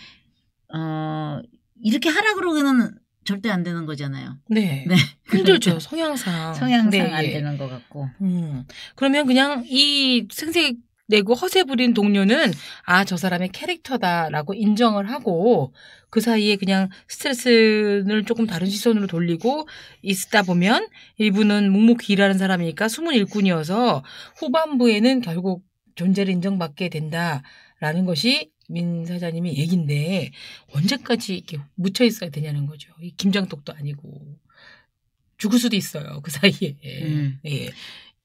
어 이렇게 하라 그러기는 절대 안 되는 거잖아요. 네. 네. 힘들죠. 성향상. 성향상 네, 안 예. 되는 것 같고. 음. 그러면 그냥 이 승색 내고 허세 부린 동료는 아, 저 사람의 캐릭터다라고 인정을 하고 그 사이에 그냥 스트레스를 조금 다른 시선으로 돌리고 있다 보면 일부는 묵묵히 일하는 사람이니까 숨은 일꾼이어서 후반부에는 결국 존재를 인정받게 된다라는 것이 민사장님이 얘긴데 언제까지 이렇게 묻혀 있어야 되냐는 거죠. 이 김장독도 아니고. 죽을 수도 있어요. 그 사이에. 음. 예. 어,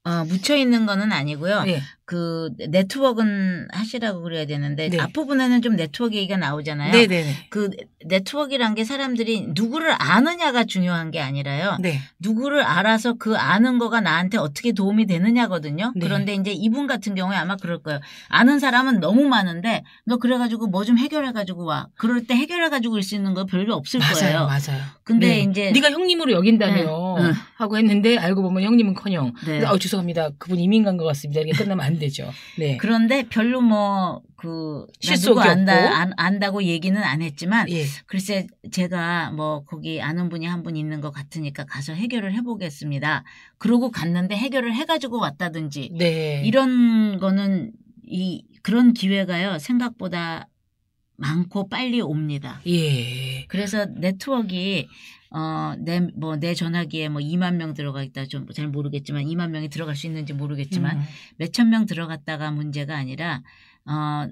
아, 묻혀 있는 거는 아니고요. 예. 그 네트워크는 하시라고 그래야 되는데 네. 앞부분에는 좀 네트워크 얘기가 나오잖아요. 네네네. 네, 네. 그 네트워크란 게 사람들이 누구를 아느냐가 중요한 게 아니라요. 네. 누구를 알아서 그 아는 거가 나한테 어떻게 도움이 되느냐거든요. 네. 그런데 이제 이분 같은 경우에 아마 그럴 거예요. 아는 사람은 너무 많은데 너 그래가지고 뭐 좀 해결해가지고 와. 그럴 때 해결해가지고 올수 있는 거 별로 없을 맞아요, 거예요. 맞아요. 근데 네. 이제 네가 형님으로 여긴다며 네, 하고 했는데 알고 보면 형님은커녕 네. 아 죄송합니다. 그분 이민 간 것 같습니다. 이게 끝나면 안 돼. 되죠. 네. 그런데 별로 뭐그 실수가 안다 안, 다고 얘기는 안 했지만 예. 글쎄 제가 뭐 거기 아는 분이 한 분 있는 것 같으니까 가서 해결을 해보겠습니다. 그러고 갔는데 해결을 해가지고 왔다든지 네. 이런 거는 이 그런 기회가요 생각보다 많고 빨리 옵니다. 예. 그래서 네트워크 어, 내, 뭐, 내 전화기에 뭐 2만 명 들어가 있다. 좀 잘 모르겠지만 2만 명이 들어갈 수 있는지 모르겠지만 음. 몇천 명 들어갔다가 문제가 아니라, 어,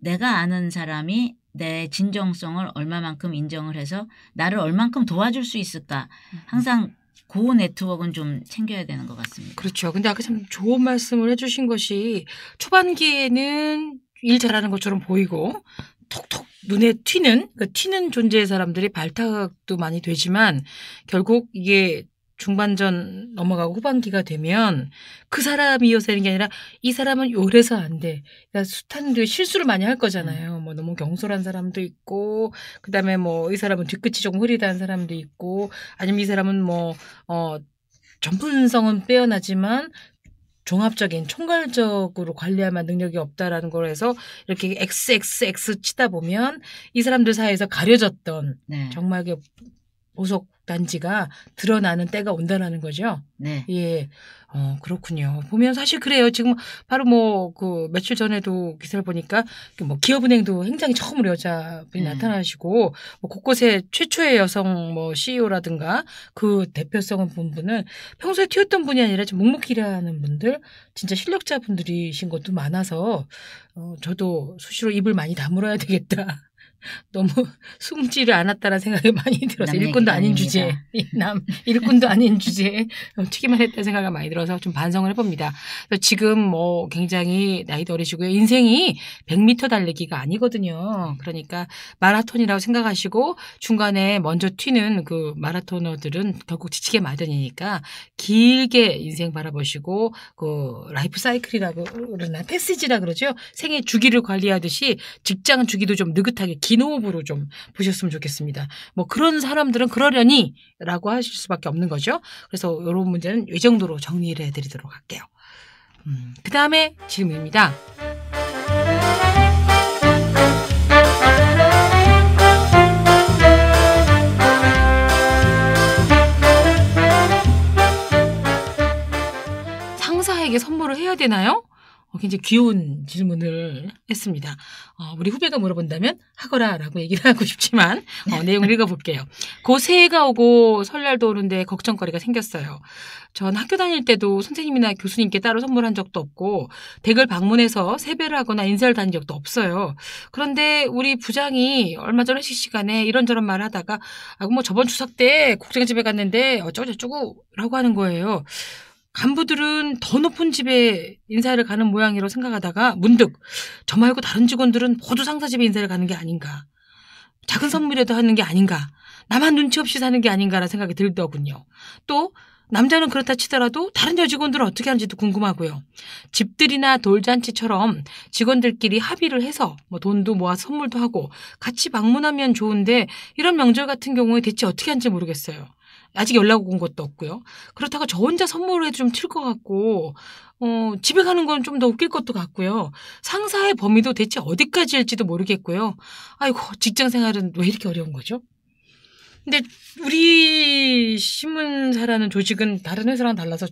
내가 아는 사람이 내 진정성을 얼마만큼 인정을 해서 나를 얼만큼 도와줄 수 있을까. 음. 항상 고 네트워크는 좀 챙겨야 되는 것 같습니다. 그렇죠. 근데 아까 참 좋은 말씀을 해주신 것이 초반기에는 일 잘하는 것처럼 보이고 톡톡 눈에 튀는 그 튀는 존재의 사람들이 발탁도 많이 되지만 결국 이게 중반전 넘어가고 후반기가 되면 그 사람이어서 되는 게 아니라 이 사람은 요래서 안 돼. 그러니까 숱한데 그 실수를 많이 할 거잖아요. 음. 뭐 너무 경솔한 사람도 있고, 그 다음에 뭐 이 사람은 뒤끝이 조금 흐리다는 사람도 있고, 아니면 이 사람은 뭐, 어, 전분성은 빼어나지만 종합적인 총괄적으로 관리할 능력이 없다라는 걸 해서 이렇게 XXX 치다 보면 이 사람들 사이에서 가려졌던 네. 정말 그 보석 단지가 드러나는 때가 온다라는 거죠. 네. 예. 어, 그렇군요. 보면 사실 그래요. 지금 바로 뭐그 며칠 전에도 기사를 보니까 뭐 기업은행도 행장이 처음으로 여자분이 음. 나타나시고 뭐 곳곳에 최초의 여성 뭐 CEO라든가 그대표성은본 분은 평소에 튀었던 분이 아니라 좀 묵묵히 일하는 분들 진짜 실력자분들이신 것도 많아서 어, 저도 수시로 입을 많이 다물어야 되겠다. 너무 숨지를 않았다는 생각이 많이 들어서 일꾼도 아닌 주제에 남 일꾼도 아닌 주제에 튀기만 했다는 생각이 많이 들어서 좀 반성을 해봅니다. 지금 뭐 굉장히 나이도 어리시고요. 인생이 100m 달리기가 아니거든요. 그러니까 마라톤이라고 생각하시고 중간에 먼저 튀는 그 마라토너들은 결국 지치게 마련이니까 길게 인생 바라보시고 그 라이프 사이클이라고 그러나 패스지라 그러죠. 생애 주기를 관리하듯이 직장 주기도 좀 느긋하게 기노업으로 좀 보셨으면 좋겠습니다. 뭐 그런 사람들은 그러려니 라고 하실 수밖에 없는 거죠. 그래서 이런 문제는 이 정도로 정리를 해드리도록 할게요. 음, 그 다음에 질문입니다. 상사에게 선물을 해야 되나요? 어, 굉장히 귀여운 질문을 했습니다. 어, 우리 후배가 물어본다면 하거라라고 얘기를 하고 싶지만 어, 내용을 읽어볼게요. 고 새해가 오고 설날도 오는데 걱정거리가 생겼어요. 전 학교 다닐 때도 선생님이나 교수님께 따로 선물한 적도 없고 댁을 방문해서 세배를 하거나 인사를 다닌 적도 없어요. 그런데 우리 부장이 얼마 전에식 시간에 이런저런 말을 하다가 아, 뭐 저번 추석 때 국장집에 갔는데 어쩌고저쩌고라고 하는 거예요. 간부들은 더 높은 집에 인사를 가는 모양이라고 생각하다가 문득 저 말고 다른 직원들은 모두 상사 집에 인사를 가는 게 아닌가. 작은 음. 선물에도 하는 게 아닌가. 나만 눈치 없이 사는 게 아닌가라는 생각이 들더군요. 또 남자는 그렇다 치더라도 다른 여직원들은 어떻게 하는지도 궁금하고요. 집들이나 돌잔치처럼 직원들끼리 합의를 해서 뭐 돈도 모아 선물도 하고 같이 방문하면 좋은데 이런 명절 같은 경우에 대체 어떻게 하는지 모르겠어요. 아직 연락 온 것도 없고요. 그렇다고 저 혼자 선물을 좀튈 것 같고 어, 집에 가는 건 좀 더 웃길 것도 같고요. 상사의 범위도 대체 어디까지 일지도 모르겠고요. 아이고 직장 생활은 왜 이렇게 어려운 거죠? 근데 우리 신문사라는 조직은 다른 회사랑 달라서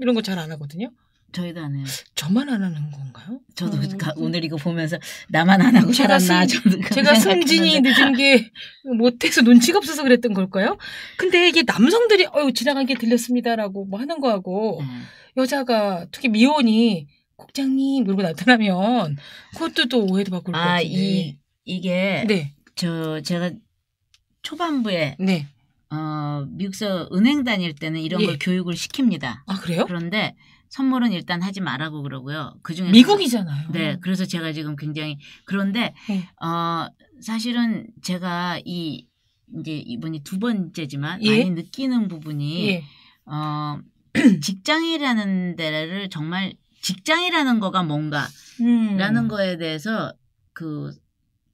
이런 거 잘 안 하거든요. 저희도 안 해요. 저만 안 하는 건가요? 저도 음. 그러니까 오늘 이거 보면서 나만 안 하고 제가 살았나 승, 저도 제가 승진이 늦은 게 못해서 눈치가 없어서 그랬던 걸까요? 근데 이게 남성들이 어유 지나간 게 들렸습니다라고 뭐 하는 거하고 음. 여자가 특히 미혼이 국장님 그러고 나타나면 음. 그것도 또 오해도 받고 아, 아이 이게 네. 저 제가 초반부에 네. 어, 미국서 은행 다닐 때는 이런 예. 걸 교육을 시킵니다. 아, 그래요? 그런데 선물은 일단 하지 말라고 그러고요. 그중에 미국이잖아요. 네, 그래서 제가 지금 굉장히 그런데 네. 어 사실은 제가 이 이제 이번이 두 번째지만 예? 많이 느끼는 부분이 예. 어 직장이라는 데를 정말 직장이라는 거가 뭔가라는 음. 거에 대해서 그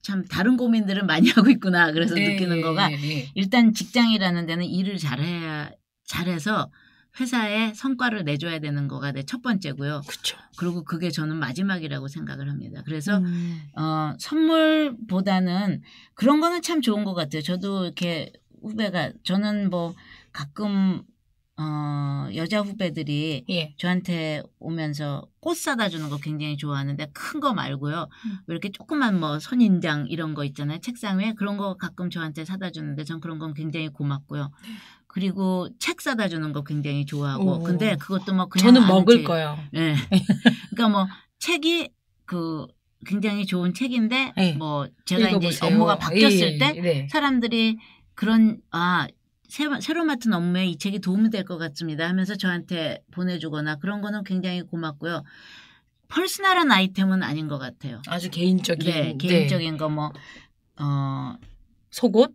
참 다른 고민들을 많이 하고 있구나 그래서 네, 느끼는 예, 거가 예. 일단 직장이라는 데는 일을 잘해야 잘해서 회사에 성과를 내줘야 되는 거가 내 첫 번째고요. 그렇죠. 그리고 그게 저는 마지막이라고 생각을 합니다. 그래서 음. 어, 선물보다는 그런 거는 참 좋은 것 같아요. 저도 이렇게 후배가 저는 뭐 가끔 어, 여자 후배들이 예. 저한테 오면서 꽃 사다 주는 거 굉장히 좋아하는데 큰 거 말고요. 음. 왜 이렇게 조그만 뭐 선인장 이런 거 있잖아요. 책상 위에 그런 거 가끔 저한테 사다 주는데 전 그런 건 굉장히 고맙고요. 네. 그리고 책 사다 주는 거 굉장히 좋아하고 오. 근데 그것도 뭐 그냥 저는 먹을 책. 거요. 예. 네. 그러니까 뭐 책이 그 굉장히 좋은 책인데 네. 뭐 제가 읽어보세요. 이제 업무가 바뀌었을 예, 때 예, 예. 네. 사람들이 그런 아 새, 새로 맡은 업무에 이 책이 도움이 될 것 같습니다 하면서 저한테 보내주거나 그런 거는 굉장히 고맙고요. 퍼스널한 아이템은 아닌 것 같아요. 아주 개인적인 네, 개인적인 거 뭐 어 속옷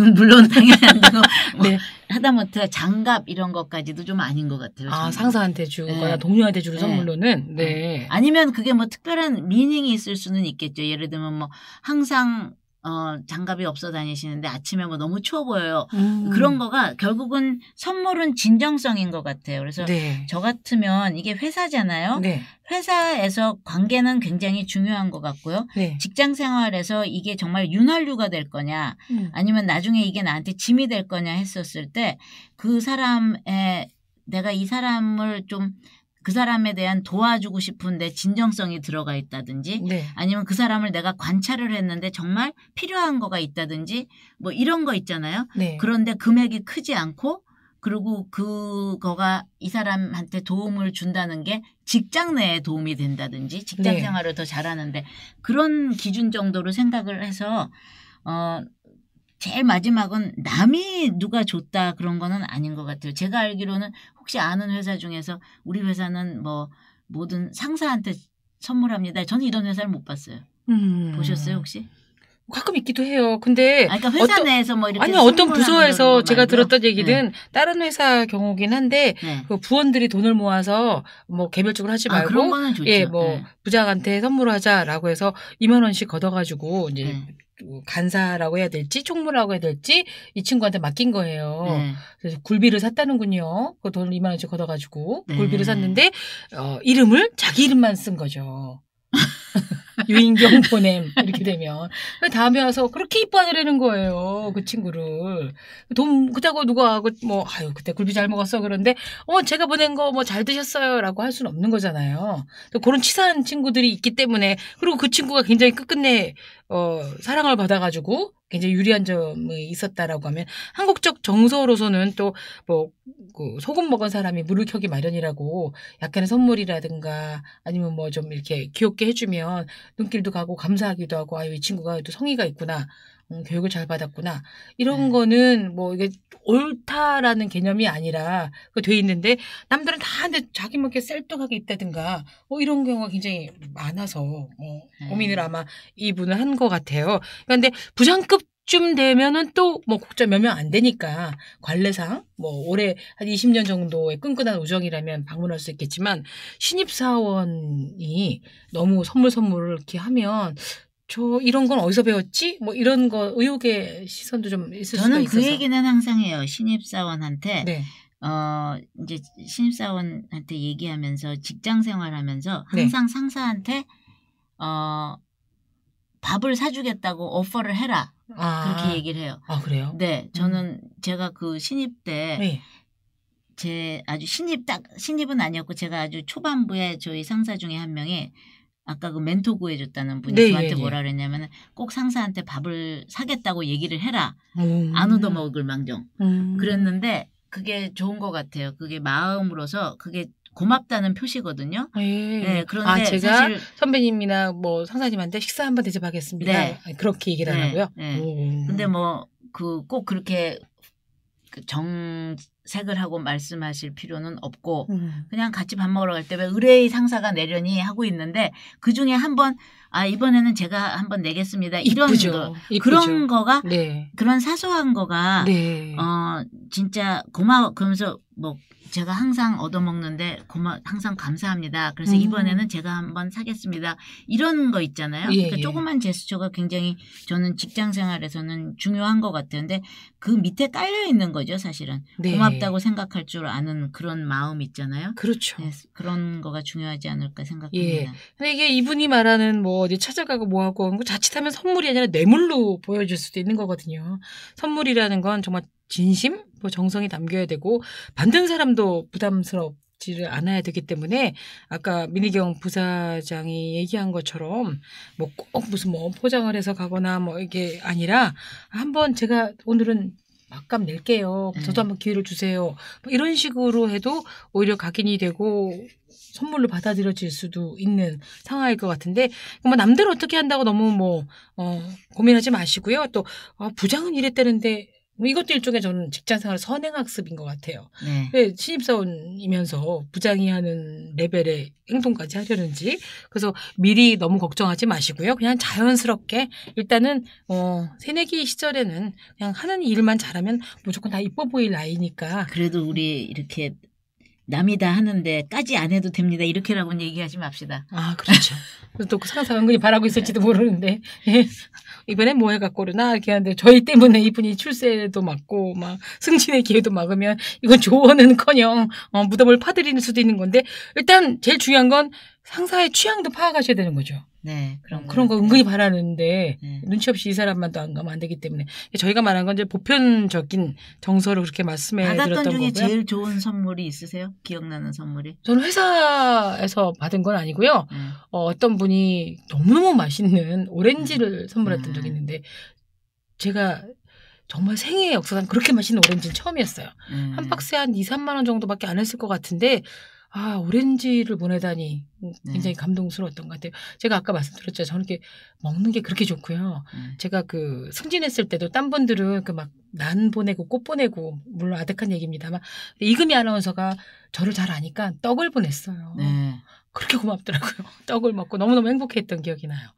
음, 물론 당연히 안고뭐 네. 뭐. 하다못해 장갑 이런 것까지도 좀 아닌 것 같아요. 아 상사한테 주거나 네. 동료한테 주는 네. 선물로는 네. 네. 아니면 그게 뭐 특별한 미닝이 있을 수는 있겠죠. 예를 들면 뭐 항상 어, 장갑이 없어 다니시는데 아침에 뭐 너무 추워 보여요. 음. 그런 거가 결국은 선물은 진정성인 것 같아요. 그래서 네. 저 같으면 이게 회사잖아요. 네. 회사에서 관계는 굉장히 중요한 것 같고요. 네. 직장 생활에서 이게 정말 윤활유가 될 거냐, 음. 아니면 나중에 이게 나한테 짐이 될 거냐 했었을 때 그 사람의 내가 이 사람을 좀그 사람에 대한 도와주고 싶은데 진정성이 들어가 있다든지 네. 아니면 그 사람을 내가 관찰을 했는데 정말 필요한 거가 있다든지 뭐 이런 거 있잖아요. 네. 그런데 금액이 크지 않고 그리고 그거가 이 사람한테 도움을 준다는 게 직장 내에 도움이 된다든지 직장 네. 생활을 더 잘하는데 그런 기준 정도로 생각을 해서 어 제일 마지막은 남이 누가 줬다 그런 거는 아닌 것 같아요. 제가 알기로는 혹시 아는 회사 중에서 우리 회사는 뭐 모든 상사한테 선물합니다. 저는 이런 회사를 못 봤어요. 음. 보셨어요 혹시? 가끔 있기도 해요. 근데 아니, 그러니까 회사 어떤, 내에서 뭐 이렇게 아니 어떤 부서에서 제가 들었던 얘기는 네. 다른 회사 경우긴 한데 네. 그 부원들이 돈을 모아서 뭐 개별적으로 하지 아, 말고 아, 예뭐 네. 부장한테 선물하자라고 해서 2만 원씩 걷어가지고 이제 네. 그 간사라고 해야 될지 총무라고 해야 될지 이 친구한테 맡긴 거예요. 네. 그래서 굴비를 샀다는군요. 그 돈을 2만 원씩 걷어가지고 네. 굴비를 샀는데 어, 이름을 자기 이름만 쓴 거죠. 유인경 보냄 이렇게 되면 다음에 와서 그렇게 이뻐하려는 거예요 그 친구를 돈 그렇다고 누가 뭐 아유 그때 굴비 잘 먹었어 그런데 어 제가 보낸 거 뭐 잘 드셨어요라고 할 수는 없는 거잖아요 또 그런 치사한 친구들이 있기 때문에 그리고 그 친구가 굉장히 끝끝내 어 사랑을 받아가지고 굉장히 유리한 점이 있었다라고 하면 한국적 정서로서는 또뭐그 소금 먹은 사람이 물을 켜기 마련이라고 약간의 선물이라든가 아니면 뭐 좀 이렇게 귀엽게 해주면 눈길도 가고 감사하기도 하고 아유 이 친구가 또 성의가 있구나 음, 교육을 잘 받았구나 이런 네. 거는 뭐 이게 옳다라는 개념이 아니라 그 돼 있는데 남들은 다 근데 자기만 뭐 이렇게 셀떡하게 있다든가 뭐 이런 경우가 굉장히 많아서 뭐 네. 고민을 아마 이분은 한 것 같아요. 그런데 부장급 쯤 되면은 또뭐 국자 몇명 안 되니까 관례상 뭐 올해 한 20년 정도의 끈끈한 우정이라면 방문할 수 있겠지만 신입 사원이 너무 선물 선물을 이렇게 하면 저 이런 건 어디서 배웠지? 뭐 이런 거 의혹의 시선도 좀 있을 수 있어서 저는 그 얘기는 항상 해요. 신입사원한테 네. 어 이제 신입사원한테 얘기하면서 직장 생활하면서 네. 항상 네. 상사한테 어 밥을 사주겠다고 어퍼를 해라 아. 그렇게 얘기를 해요. 아 그래요? 네, 저는 음. 제가 그 신입 때제 네. 아주 신입 딱 신입은 아니었고 제가 아주 초반부에 저희 상사 중에 한 명이 아까 그 멘토 구해줬다는 분이 네, 저한테 예, 예. 뭐라 그랬냐면 꼭 상사한테 밥을 사겠다고 얘기를 해라. 음. 안 얻어먹을 망정. 음. 그랬는데 그게 좋은 것 같아요. 그게 마음으로서 그게 고맙다는 표시거든요. 아, 예. 네, 그런데 아, 제가 선배님이나 뭐 상사님한테 식사 한번 대접하겠습니다. 네. 아, 그렇게 얘기를 네. 하고요. 네. 음. 근데 뭐 그 꼭 그렇게 그 정색을 하고 말씀하실 필요는 없고 음. 그냥 같이 밥 먹으러 갈 때 왜 의뢰의 상사가 내려니 하고 있는데 그 중에 한번 아 이번에는 제가 한번 내겠습니다 이런 거 그런 거가 네. 그런 사소한 거가 네. 어 진짜 고마워 그러면서 뭐 제가 항상 얻어먹는데 고마 항상 감사합니다. 그래서 음. 이번에는 제가 한번 사겠습니다. 이런 거 있잖아요. 예, 그러니까 예. 조그만 제스처가 굉장히 저는 직장 생활에서는 중요한 것 같은데 그 밑에 깔려 있는 거죠, 사실은. 네. 고맙다고 생각할 줄 아는 그런 마음 있잖아요. 그렇죠. 네, 그런 거가 중요하지 않을까 생각합니다. 예. 근데 이게 이분이 말하는 뭐 어디 찾아가고 뭐하고 자칫하면 선물이 아니라 뇌물로 보여줄 수도 있는 거거든요. 선물이라는 건 정말 진심, 뭐 정성이 담겨야 되고 받는 사람도 부담스럽 지를 않아야 되기 때문에 아까 민희경 부사장이 얘기한 것처럼 뭐 꼭 무슨 뭐 포장을 해서 가거나 뭐 이게 아니라 한번 제가 오늘은 막감 낼게요. 음. 저도 한번 기회를 주세요. 뭐 이런 식으로 해도 오히려 각인이 되고 선물로 받아들여질 수도 있는 상황일 것 같은데 뭐 남들 어떻게 한다고 너무 뭐 어, 고민하지 마시고요. 또 아, 부장은 이랬다는데 뭐 이것도 일종의 저는 직장생활 선행학습인 것 같아요. 네. 왜 신입사원이면서 부장이 하는 레벨의 행동까지 하려는지. 그래서 미리 너무 걱정하지 마시고요. 그냥 자연스럽게 일단은 어 새내기 시절에는 그냥 하는 일만 잘하면 무조건 다 이뻐 보일 나이니까. 그래도 우리 이렇게 남이다 하는데까지 안 해도 됩니다. 이렇게라고 얘기하지 맙시다. 아, 그렇죠. 또 그 상사 은근히 바라고 있을지도 모르는데. 예. 이번엔뭐 해갖고 그러나 이렇게 하는데 저희 때문에 이분이 출세도 막고 막 승진의 기회도 막으면 이건 조언은커녕 어, 무덤을 파드리는 수도 있는 건데 일단 제일 중요한 건 상사의 취향도 파악하셔야 되는 거죠. 네, 그런, 그런 음. 거 은근히 바라는데 네. 눈치 없이 이 사람만 도안 가면 안 되기 때문에 저희가 말한 건 이제 보편적인 정서를 그렇게 말씀해 받았던 드렸던 중에 거고 제일 좋은 선물이 있으세요? 기억나는 선물이? 저는 회사에서 받은 건 아니고요. 음. 어, 떤 분이 너무너무 맛있는 오렌지를 음. 선물했던 적이 음. 있는데 제가 정말 생애 역사상 그렇게 맛있는 오렌지는 처음이었어요. 음. 한 박스에 한 2, 3만 원 정도밖에 안 했을 것 같은데 아, 오렌지를 보내다니 네. 굉장히 네. 감동스러웠던 것 같아요. 제가 아까 말씀드렸죠. 저는 이렇게 먹는 게 그렇게 좋고요. 네. 제가 그 승진했을 때도 딴 분들은 그 막 난 보내고 꽃 보내고 물론 아득한 얘기입니다만 이금희 아나운서가 저를 잘 아니까 떡을 보냈어요. 네. 그렇게 고맙더라고요. 떡을 먹고 너무너무 행복했던 기억이 나요.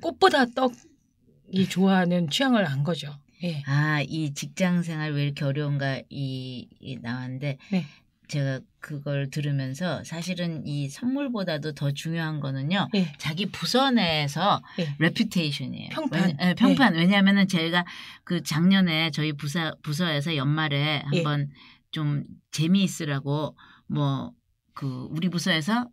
꽃보다 떡이 좋아하는 취향을 안 거죠. 예. 아, 이 직장 생활 왜 이렇게 어려운가 이, 이 나왔는데 네. 제가 그걸 들으면서 사실은 이 선물보다도 더 중요한 거는요. 예. 자기 부서 내에서 예. 레퓨테이션이에요. 평판. 왜, 네, 예, 예. 평판. 예. 왜냐하면은 제가 그 작년에 저희 부서 부서에서 연말에 한번 예. 좀 재미있으라고 뭐 그 우리 부서에서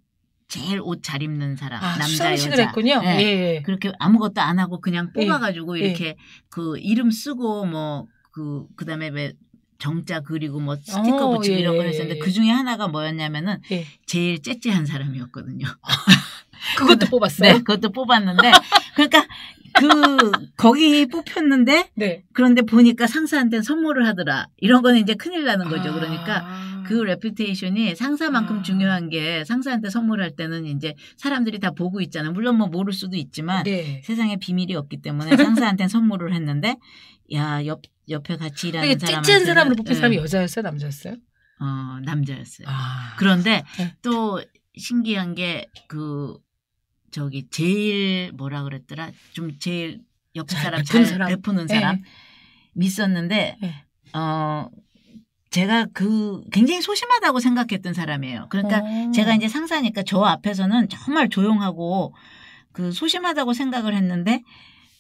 제일 옷 잘 입는 사람 아, 남자 여자 했군요. 네. 예, 예. 그렇게 아무것도 안 하고 그냥 뽑아가지고 예. 이렇게 그 이름 쓰고 뭐 그 그다음에 왜 정자 그리고 뭐 스티커 오, 어, 붙이고 예. 이런 예, 걸 했었는데 예, 그 예. 중에 하나가 뭐였냐면은 예. 제일 째째한 사람이었거든요. 그것도 뽑았어요. 네, 그것도 뽑았는데 그러니까 그 거기 뽑혔는데 네. 그런데 보니까 상사한테 선물을 하더라. 이런 거는 이제 큰일 나는 거죠. 그러니까 아. 그 레퓨테이션이 음. 상사만큼 아. 중요한 게 상사한테 선물할 때는 이제 사람들이 다 보고 있잖아. 요 물론 뭐 모를 수도 있지만 네. 세상에 비밀이 없기 때문에 상사한테 선물을 했는데 야 옆 옆에 같이 일하는 그러니까 사람 찌친 사람으로 뽑힌 사람이 음. 여자였어요, 남자였어요? 어 남자였어요. 아. 그런데 네. 또 신기한 게 그 저기 제일 뭐라 그랬더라 좀 제일 옆 사람 잘베는 사람, 베푸는 네. 사람 네. 믿었는데 네. 어 제가 그 굉장히 소심하다고 생각했던 사람이에요. 그러니까 음. 제가 이제 상사니까 저 앞에서는 정말 조용하고 그 소심하다고 생각을 했는데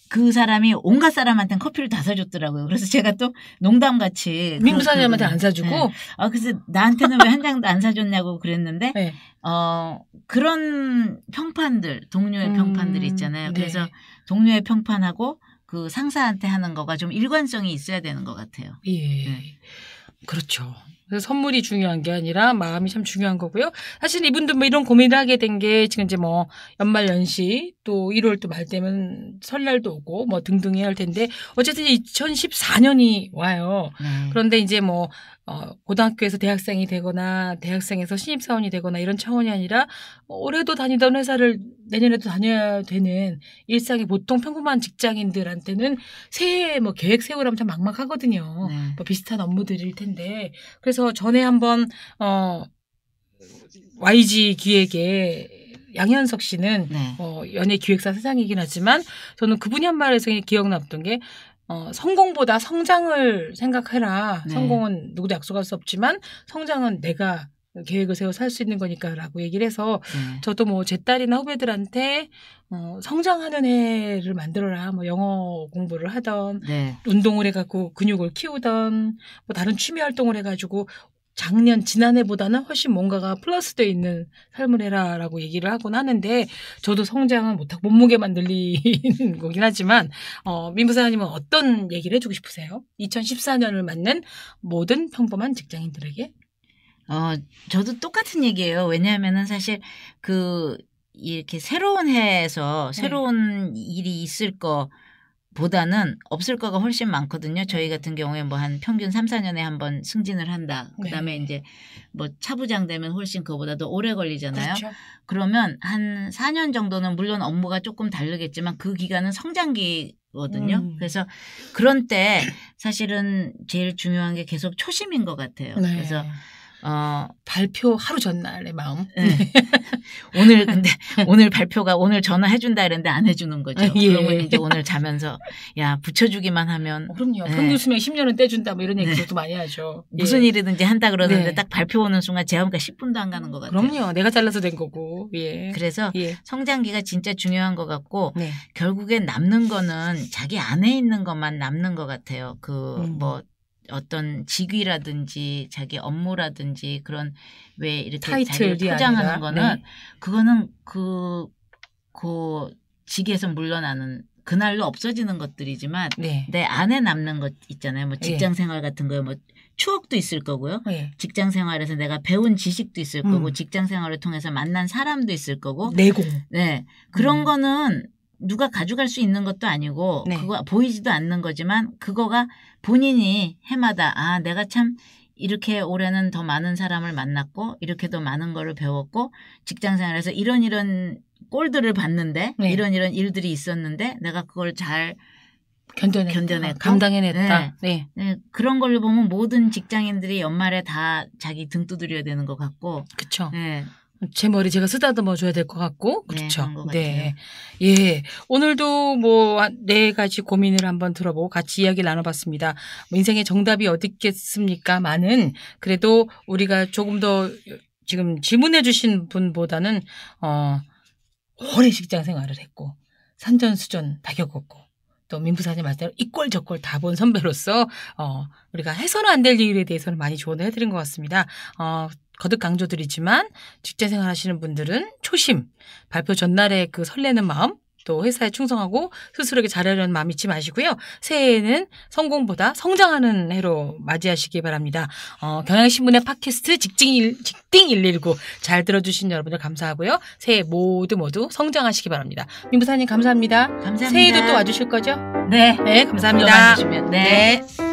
그 사람이 온갖 사람한테 커피를 다 사줬더라고요. 그래서 제가 또 농담같이 미국 사장님한테안 네. 사주고 네. 아 그래서 나한테는 왜 한 장도 안 사줬냐고 그랬는데 네. 어 그런 평판들 동료의 음, 평판들 이 있잖아요. 네. 그래서 동료의 평판하고 그 상사한테 하는 거가 좀 일관성이 있어야 되는 것 같아요. 예. 네. 그렇죠. 선물이 중요한 게 아니라 마음이 참 중요한 거고요. 사실 이분도 뭐 이런 고민을 하게 된 게 지금 이제 뭐 연말 연시 또 1월 또말 되면 설날도 오고 뭐 등등이 할 텐데 어쨌든 2014년이 와요. 네. 그런데 이제 뭐 어, 고등학교에서 대학생이 되거나 대학생에서 신입사원이 되거나 이런 차원이 아니라 올해도 다니던 회사를 내년에도 다녀야 되는 일상이 보통 평범한 직장인들한테는 새해 뭐 계획 세우라면 참 막막하거든요. 네. 뭐 비슷한 업무들일 텐데 그래서 전에 한번 어 YG 기획에 양현석 씨는 네. 어, 연예 기획사 사장이긴 하지만 저는 그분이 한 말에서 기억 남던 게 어, 성공보다 성장을 생각해라. 네. 성공은 누구도 약속할 수 없지만 성장은 내가 계획을 세워서 할 수 있는 거니까라고 얘기를 해서 네. 저도 뭐 제 딸이나 후배들한테 어, 성장하는 해를 만들어라. 뭐 영어 공부를 하던, 네. 운동을 해갖고 근육을 키우던, 뭐 다른 취미 활동을 해가지고 작년 지난해보다는 훨씬 뭔가가 플러스돼 있는 삶을 해라라고 얘기를 하곤 하는데 저도 성장은 못하고 몸무게만 늘리는 거긴 하지만 어, 민부사님은 어떤 얘기를 해주고 싶으세요? 2014년을 맞는 모든 평범한 직장인들에게? 어 저도 똑같은 얘기예요. 왜냐하면은 사실 그 이렇게 새로운 해에서 네. 새로운 네. 일이 있을 거 보다는 없을 거가 훨씬 많거든요. 저희 같은 경우에 뭐 한 평균 3, 4년에 한 번 승진을 한다. 그다음에 네. 이제 뭐 차부장 되면 훨씬 그거보다 도 오래 걸리잖아요. 그렇죠. 그러면 한 4년 정도는 물론 업무가 조금 다르겠지만 그 기간은 성장기 거든요. 음. 그래서 그런 때 사실은 제일 중요한 게 계속 초심인 것 같아요. 네. 그래서 어, 발표 하루 전날의 마음. 네. 오늘 근데 오늘 발표가 오늘 전화해 준다 이랬는데 안 해주는 거죠. 아, 예. 그러면 이제 오늘 자면서 야 붙여주기만 하면. 어, 그럼요. 평균 수명 10년은 떼준다 뭐 이런 네. 얘기도 네. 많이 하죠. 무슨 예. 일이든지 한다 그러는데 네. 딱 발표 오는 순간 제한가 10분도 안 가는 것 같아요. 그럼요. 내가 잘라서 된 거고. 예. 그래서 예. 성장기가 진짜 중요한 것 같고 네. 결국엔 남는 거는 자기 안에 있는 것만 남는 것 같아요. 그뭐 음. 뭐 어떤 직위라든지 자기 업무라든지 그런 왜 이렇게 자기를 포장하는 아니라? 네. 거는 네. 그거는 그그 그 직에서 물러나는 그날로 없어지는 것들이지만 네. 내 안에 남는 것 있잖아요. 뭐 예. 직장 생활 같은 거요. 뭐 추억도 있을 거고요. 네. 직장 생활에서 내가 배운 지식도 있을 음. 거고 직장 생활을 통해서 만난 사람도 있을 거고. 내공. 네. 그런 음. 거는 누가 가져갈 수 있는 것도 아니고 네. 그거 보이지도 않는 거지만 그거가 본인이 해마다 아 내가 참 이렇게 올해는 더 많은 사람을 만났고 이렇게 더 많은 거를 배웠고 직장 생활에서 이런 이런 꼴들을 봤는데 네. 이런 이런 일들이 있었는데 내가 그걸 잘 견뎌냈 견뎌냈 감당해냈다. 네. 네. 네. 그런 걸로 보면 모든 직장인들이 연말에 다 자기 등 두드려야 되는 것 같고. 그렇죠. 네. 제 머리 제가 쓰다듬어 줘야 될 것 같고 네, 그렇죠. 네, 네. 예. 오늘도 뭐 네 가지 고민을 한번 들어보고 같이 이야기 나눠봤습니다. 뭐 인생의 정답이 어디 겠습니까 많은 그래도 우리가 조금 더 지금 질문해 주신 분보다는 어 오래 직장 생활을 했고 산전수전 다 겪었고 또 민부사님 말대로 이 꼴 저 꼴 다 본 선배로서 어 우리가 해서는 안 될 일에 대해서는 많이 조언을 해드린 것 같습니다. 어 거듭 강조드리지만 직장 생활 하시는 분들은 초심, 발표 전날에그 설레는 마음, 또 회사에 충성하고 스스로에게 잘하려는 마음 잊지 마시고요. 새해에는 성공보다 성장하는 해로 맞이하시기 바랍니다. 어, 경향신문의 팟캐스트 직진딩119 잘 들어주신 여러분들 감사하고요. 새해 모두 모두 성장하시기 바랍니다. 민부사님 감사합니다. 감사합니다. 새해에도 또 와주실 거죠? 네. 네, 감사합니다. 네. 네.